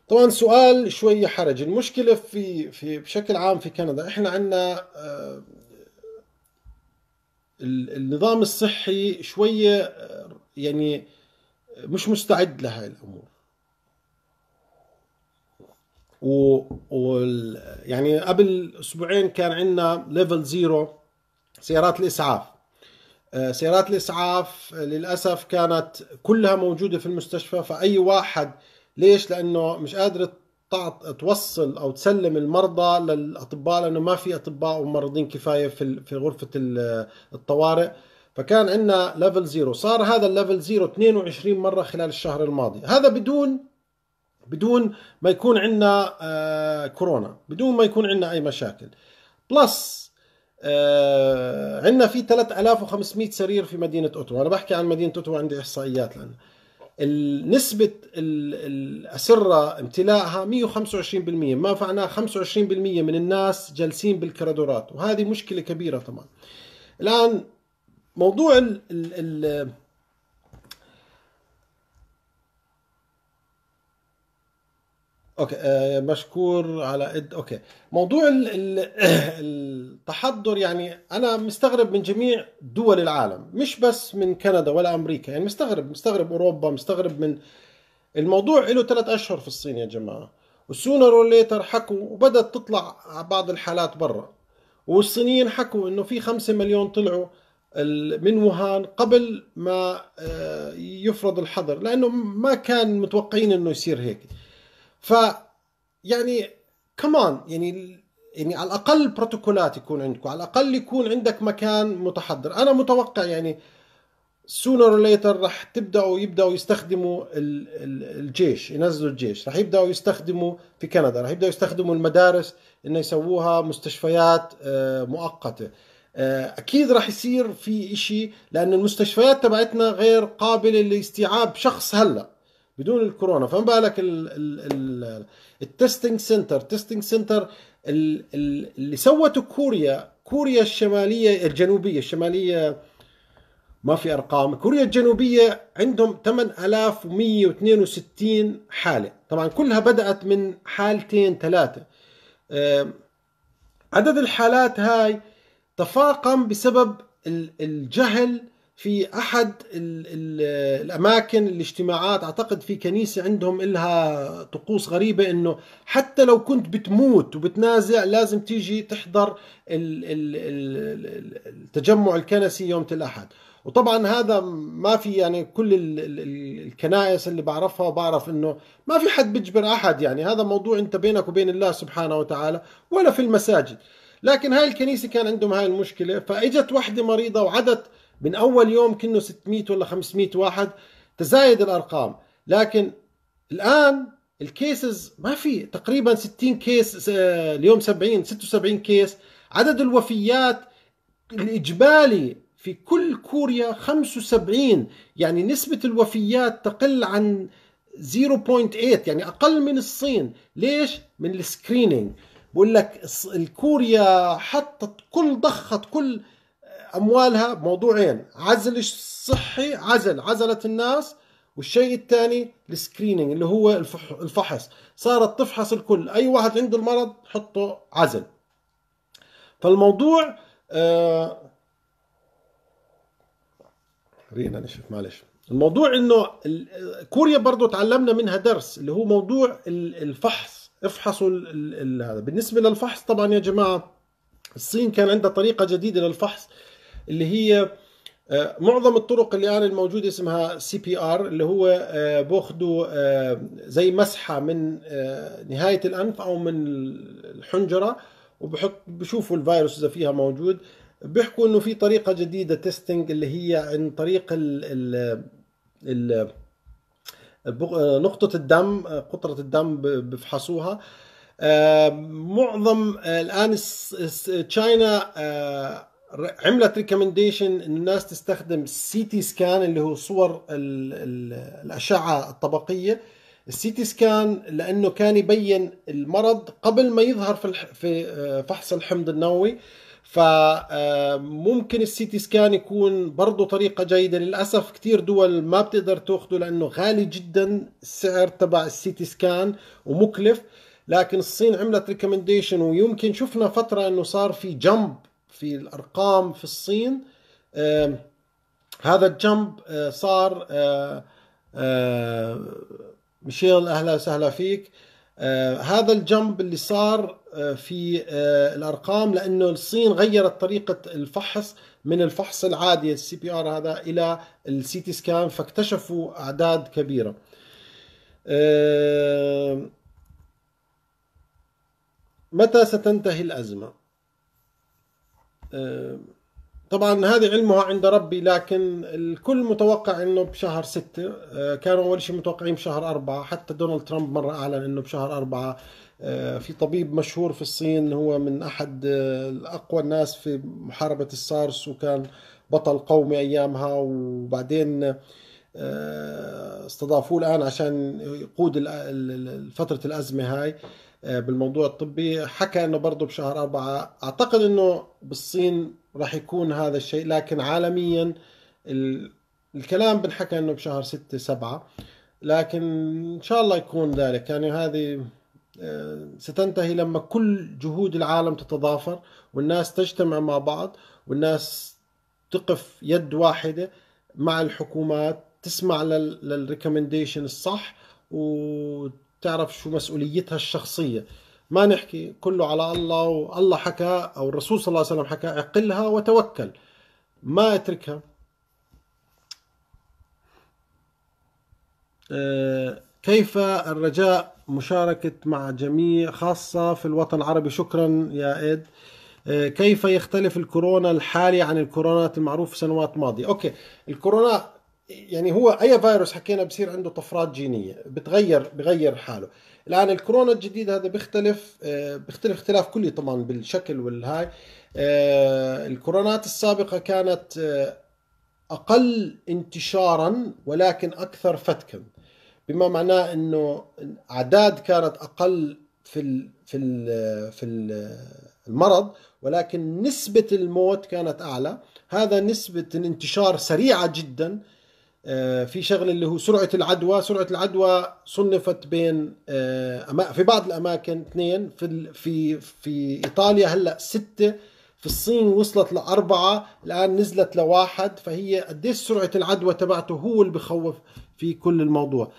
S1: طبعا سؤال شوية حرج المشكلة في, في بشكل عام في كندا إحنا عندنا آه، النظام الصحي شوية آه، يعني مش مستعد لهي الأمور و, وال... يعني قبل اسبوعين كان عندنا ليفل زيرو سيارات الإسعاف آه، سيارات الإسعاف آه، للأسف كانت كلها موجودة في المستشفى فأي واحد ليش لأنه مش قادرة توصل أو تسلم المرضى للأطباء لأنه ما في أطباء وممرضين كفاية في غرفة الطوارئ فكان عندنا ليفل زيرو صار هذا الليفل زيرو 22 مرة خلال الشهر الماضي هذا بدون بدون ما يكون عندنا آه، كورونا بدون ما يكون عندنا أي مشاكل بلس آه عندنا في 3500 سرير في مدينه اوتوا انا بحكي عن مدينه اوتوا عندي احصائيات لان نسبة الأسرة امتلاءها 125% ما فعنا 25% من الناس جالسين بالكرادورات وهذه مشكلة كبيرة طبعا الآن موضوع ال ال ال اوكي آه، مشكور على قد اوكي موضوع [clears throat] التحضر يعني انا مستغرب من جميع دول العالم مش بس من كندا ولا امريكا يعني مستغرب مستغرب اوروبا مستغرب من الموضوع له ثلاث اشهر في الصين يا جماعه وسونر وليتر حكوا وبدت تطلع بعض الحالات برا والصينيين حكوا انه في خمسة مليون طلعوا من ووهان قبل ما آه، يفرض الحظر لانه ما كان متوقعين انه يصير هيك ف يعني كمان يعني يعني على الاقل بروتوكولات يكون عندكم على الاقل يكون عندك مكان متحضر انا متوقع يعني sooner or later رح تبداوا يبداوا يستخدموا الجيش ينزلوا الجيش رح يبداوا يستخدموا في كندا رح يبداوا يستخدموا المدارس انه يسووها مستشفيات آه، مؤقته آه، اكيد رح يصير في اشي لان المستشفيات تبعتنا غير قابله لاستيعاب شخص هلا بدون الكورونا فما بالك التستنج سنتر تستنج سنتر اللي سوته كوريا كوريا الشماليه الجنوبيه الشماليه ما في ارقام كوريا الجنوبيه عندهم 8162 حاله طبعا كلها بدات من حالتين ثلاثه عدد الحالات هاي تفاقم بسبب الجهل في أحد ال ال الأماكن الاجتماعات أعتقد في كنيسة عندهم إلها طقوس غريبة إنه حتى لو كنت بتموت وبتنازع لازم تيجي تحضر الـ الـ الـ التجمع الكنسي يوم الأحد وطبعا هذا ما في يعني كل الكنائس اللي بعرفها بعرف انه ما في حد بيجبر احد يعني هذا موضوع انت بينك وبين الله سبحانه وتعالى ولا في المساجد لكن هاي الكنيسه كان عندهم هاي المشكله فاجت وحده مريضه وعدت من أول يوم كنه 600 ولا 500 واحد تزايد الأرقام لكن الآن الكيسز ما في تقريبا 60 كيس اليوم 70 76 كيس عدد الوفيات الإجمالي في كل كوريا 75 يعني نسبة الوفيات تقل عن 0.8 يعني أقل من الصين ليش؟ من السكرينينج بقول لك الكوريا حطت كل ضخت كل اموالها بموضوعين عزل صحي عزل عزلت الناس والشيء الثاني السكريننج اللي هو الفحص صارت تفحص الكل اي واحد عنده المرض حطه عزل فالموضوع آه رينا نشوف معلش الموضوع انه كوريا برضه تعلمنا منها درس اللي هو موضوع الفحص افحصوا هذا بالنسبه للفحص طبعا يا جماعه الصين كان عندها طريقه جديده للفحص اللي هي آه، معظم الطرق اللي الان الموجوده اسمها سي بي ار اللي هو آه، باخذوا آه، زي مسحه من نهايه الانف او من الحنجره وبحط بشوفوا الفيروس اذا فيها موجود بيحكوا انه في طريقه جديده تيستنج اللي هي عن طريق ال ال ال نقطة الدم قطرة الدم بفحصوها معظم الآن تشاينا عملت ريكومنديشن ان الناس تستخدم السي تي سكان اللي هو صور الـ الـ الاشعه الطبقيه السي تي سكان لانه كان يبين المرض قبل ما يظهر في في آه، فحص الحمض النووي فممكن آه، السي تي سكان يكون برضه طريقة جيدة للأسف كثير دول ما بتقدر تأخذه لأنه غالي جدا السعر تبع السي تي سكان ومكلف لكن الصين عملت ريكومنديشن ويمكن شفنا فترة أنه صار في جمب في الأرقام في الصين هذا الجنب آه، صار آه، آه، ميشيل أهلا وسهلا فيك هذا الجنب اللي صار في الأرقام لأنه الصين غيرت طريقة الفحص من الفحص العادي السي بي ار هذا إلى السي تي سكان فاكتشفوا أعداد كبيرة متى ستنتهي الأزمة؟ آه، طبعا هذه علمها عند ربي لكن الكل متوقع انه بشهر ستة آه، كانوا اول شيء متوقعين بشهر أربعة حتى دونالد ترامب مرة اعلن انه بشهر أربعة آه، في طبيب مشهور في الصين هو من احد اقوى الناس في محاربة السارس وكان بطل قومي ايامها وبعدين استضافوه الان عشان يقود فترة الازمة هاي آه، بالموضوع الطبي حكى انه برضه بشهر أربعة اعتقد انه بالصين راح يكون هذا الشيء لكن عالميا الكلام بنحكى انه بشهر ستة سبعة لكن ان شاء الله يكون ذلك يعني هذه آه، ستنتهي لما كل جهود العالم تتضافر والناس تجتمع مع بعض والناس تقف يد واحدة مع الحكومات تسمع للريكومنديشن الصح و تعرف شو مسؤوليتها الشخصية ما نحكي كله على الله والله حكى أو الرسول صلى الله عليه وسلم حكى اعقلها وتوكل ما اتركها آه، كيف الرجاء مشاركة مع جميع خاصة في الوطن العربي شكرا يا إيد آه، كيف يختلف الكورونا الحالي عن الكورونات المعروف سنوات ماضية أوكي الكورونا يعني هو اي فيروس حكينا بصير عنده طفرات جينيه بتغير بغير حاله الان الكورونا الجديد هذا بيختلف آه، بيختلف اختلاف كلي طبعا بالشكل والهاي آه، الكورونات السابقه كانت آه، اقل انتشارا ولكن اكثر فتكا بما معناه انه اعداد كانت اقل في الـ في الـ في المرض ولكن نسبه الموت كانت اعلى هذا نسبه الانتشار سريعه جدا آه، في شغله اللي هو سرعه العدوى سرعه العدوى صنفت بين آه، في بعض الاماكن اثنين في في في ايطاليا هلا سته في الصين وصلت لأربعة الآن نزلت لواحد فهي قديش سرعة العدوى تبعته هو اللي بخوف في كل الموضوع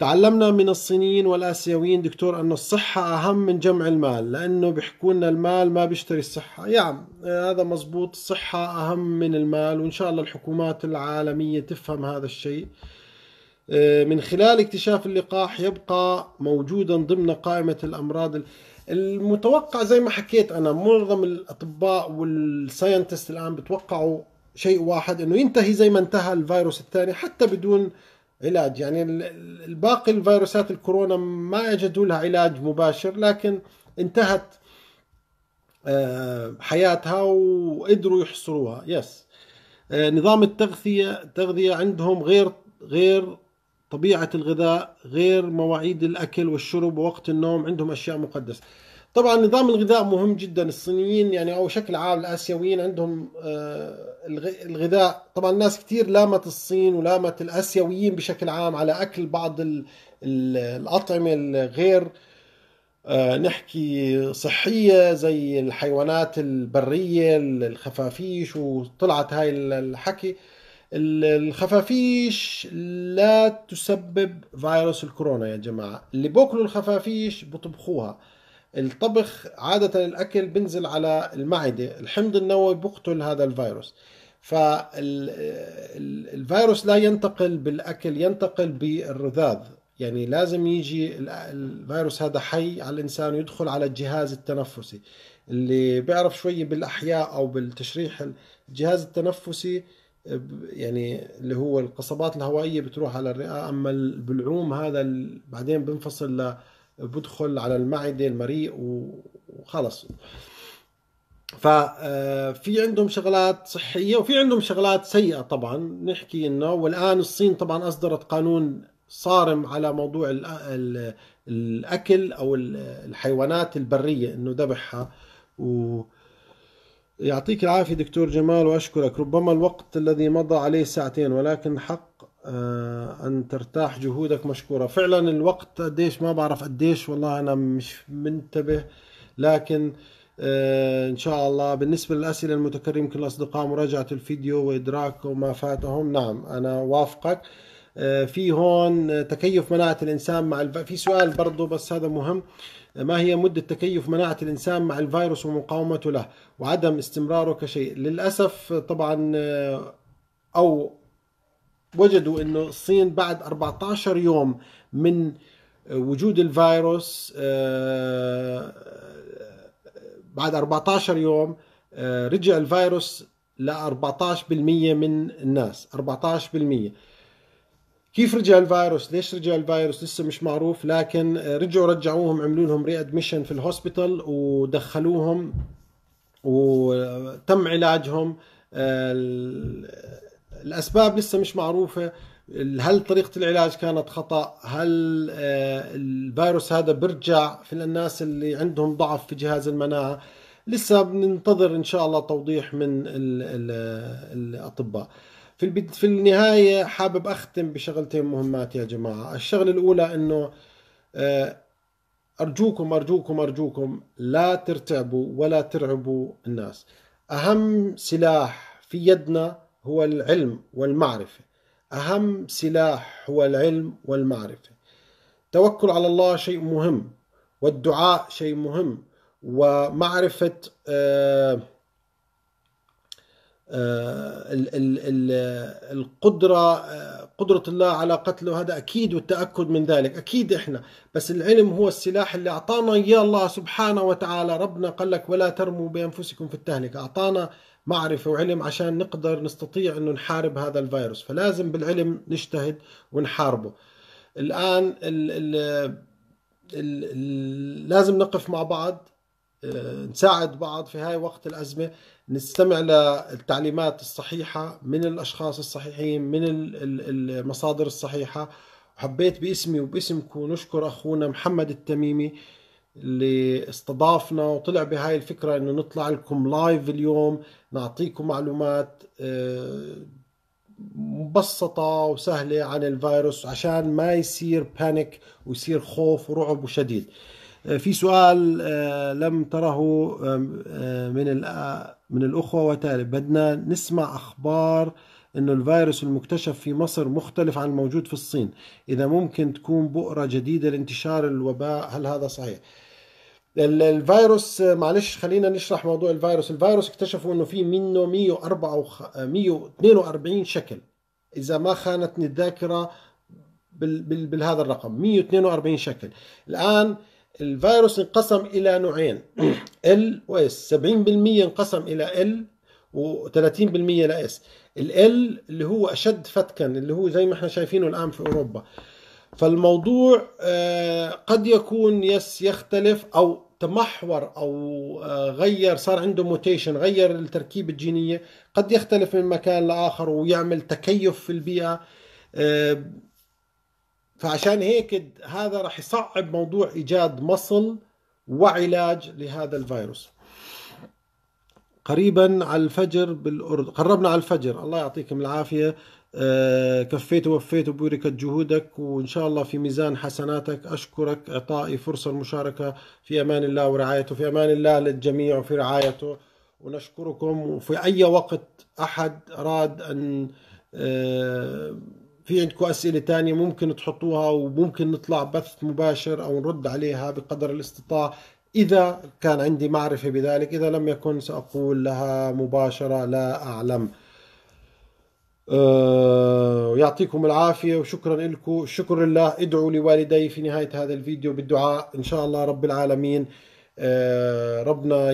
S1: تعلمنا من الصينيين والآسيويين دكتور أنه الصحة أهم من جمع المال لأنه بيحكوا لنا المال ما بيشتري الصحة يا عم هذا مزبوط الصحة أهم من المال وإن شاء الله الحكومات العالمية تفهم هذا الشيء آه، من خلال اكتشاف اللقاح يبقى موجودا ضمن قائمة الأمراض المتوقع زي ما حكيت أنا معظم الأطباء والساينتست الآن بتوقعوا شيء واحد أنه ينتهي زي ما انتهى الفيروس الثاني حتى بدون علاج يعني الباقي الفيروسات الكورونا ما يجدوا لها علاج مباشر لكن انتهت آه، حياتها وقدروا يحصروها يس آه، نظام التغذية التغذية عندهم غير غير طبيعة الغذاء غير مواعيد الأكل والشرب ووقت النوم عندهم أشياء مقدسة طبعا نظام الغذاء مهم جدا الصينيين يعني او بشكل عام الاسيويين عندهم آه، الغذاء طبعا ناس كثير لامت الصين ولامت الاسيويين بشكل عام على اكل بعض الاطعمه الغير آه، نحكي صحية زي الحيوانات البرية الخفافيش وطلعت هاي الحكي الخفافيش لا تسبب فيروس الكورونا يا جماعة اللي بياكلوا الخفافيش بطبخوها الطبخ عادة الأكل بنزل على المعدة الحمض النووي بقتل هذا الفيروس فالفيروس لا ينتقل بالأكل ينتقل بالرذاذ يعني لازم يجي الفيروس هذا حي على الإنسان ويدخل على الجهاز التنفسي اللي بيعرف شوية بالأحياء أو بالتشريح الجهاز التنفسي يعني اللي هو القصبات الهوائية بتروح على الرئة أما البلعوم هذا بعدين بنفصل بدخل على المعده المريء وخلص ففي آه، عندهم شغلات صحيه وفي عندهم شغلات سيئه طبعا نحكي انه والان الصين طبعا اصدرت قانون صارم على موضوع الاكل او الحيوانات البريه انه ذبحها و يعطيك العافيه دكتور جمال واشكرك ربما الوقت الذي مضى عليه ساعتين ولكن حق آه، ان ترتاح جهودك مشكوره فعلا الوقت قديش ما بعرف قديش والله انا مش منتبه لكن آه، ان شاء الله بالنسبه للاسئله المتكرره يمكن الاصدقاء مراجعه الفيديو وادراك وما فاتهم نعم انا وافقك آه، في هون تكيف مناعه الانسان مع الف... في سؤال برضه بس هذا مهم ما هي مده تكيف مناعه الانسان مع الفيروس ومقاومته له وعدم استمراره كشيء للاسف طبعا او وجدوا انه الصين بعد 14 يوم من وجود الفيروس آه، آه، بعد 14 يوم آه، رجع الفيروس ل 14% من الناس 14% كيف رجع الفيروس ليش رجع الفيروس لسه مش معروف لكن رجعوا رجعوهم عملوا لهم ري ادميشن في الهوسبيتال ودخلوهم وتم علاجهم الأسباب لسه مش معروفة هل طريقة العلاج كانت خطأ هل آه، الفيروس هذا بيرجع في الناس اللي عندهم ضعف في جهاز المناعة لسه بننتظر إن شاء الله توضيح من الأطباء في في النهاية حابب أختم بشغلتين مهمات يا جماعة الشغلة الأولى أنه آه، أرجوكم أرجوكم أرجوكم لا ترتعبوا ولا ترعبوا الناس أهم سلاح في يدنا هو العلم والمعرفة أهم سلاح هو العلم والمعرفة توكل على الله شيء مهم والدعاء شيء مهم ومعرفة آه، آه، القدرة آه، قدرة الله على قتله هذا أكيد والتأكد من ذلك أكيد إحنا بس العلم هو السلاح اللي أعطانا إياه الله سبحانه وتعالى ربنا قال لك ولا ترموا بأنفسكم في التهلكة أعطانا معرفة وعلم عشان نقدر نستطيع أنه نحارب هذا الفيروس فلازم بالعلم نجتهد ونحاربه الآن الـ الـ الـ لازم نقف مع بعض آه، نساعد بعض في هاي وقت الأزمة نستمع للتعليمات الصحيحة من الأشخاص الصحيحين من المصادر الصحيحة حبيت باسمي وباسمكم نشكر أخونا محمد التميمي اللي استضافنا وطلع بهاي الفكرة انه نطلع لكم لايف اليوم نعطيكم معلومات آه، مبسطة وسهلة عن الفيروس عشان ما يصير بانيك ويصير خوف ورعب وشديد آه، في سؤال آه، لم تره من من الأخوة وتالي بدنا نسمع أخبار أن الفيروس المكتشف في مصر مختلف عن الموجود في الصين إذا ممكن تكون بؤرة جديدة لانتشار الوباء هل هذا صحيح؟ الفيروس معلش خلينا نشرح موضوع الفيروس الفيروس اكتشفوا انه في منه 142 شكل اذا ما خانتني الذاكره بهذا الرقم 142 شكل الان الفيروس انقسم الى نوعين ال واس 70% انقسم الى ال و30% لاس ال اللي هو أشد فتكا اللي هو زي ما احنا شايفينه الآن في أوروبا فالموضوع آه، قد يكون يس يختلف أو تمحور أو آه، غير صار عنده موتيشن غير التركيبة الجينية قد يختلف من مكان لآخر ويعمل تكيف في البيئة آه، فعشان هيك هذا راح يصعب موضوع إيجاد مصل وعلاج لهذا الفيروس قريبا على الفجر بالاردن قربنا على الفجر الله يعطيكم العافيه آه، كفيت ووفيت وبوركت جهودك وإن شاء الله في ميزان حسناتك أشكرك إعطائي فرصة المشاركة في أمان الله ورعايته في أمان الله للجميع وفي رعايته ونشكركم وفي أي وقت أحد أراد أن آه، في عندكم أسئلة تانية ممكن تحطوها وممكن نطلع بث مباشر أو نرد عليها بقدر الاستطاعة إذا كان عندي معرفة بذلك إذا لم يكن سأقول لها مباشرة لا أعلم أه يعطيكم العافية وشكرا لكم شكر الله ادعوا لوالدي في نهاية هذا الفيديو بالدعاء إن شاء الله رب العالمين أه ربنا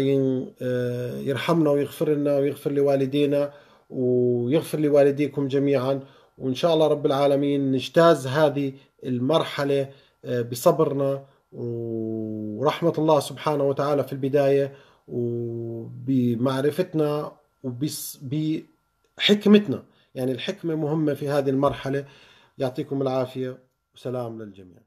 S1: أه، يرحمنا ويغفر لنا ويغفر لوالدينا ويغفر لوالديكم جميعا وإن شاء الله رب العالمين نجتاز هذه المرحلة أه، بصبرنا ورحمة الله سبحانه وتعالى في البداية وبمعرفتنا وبحكمتنا يعني الحكمة مهمة في هذه المرحلة يعطيكم العافية وسلام للجميع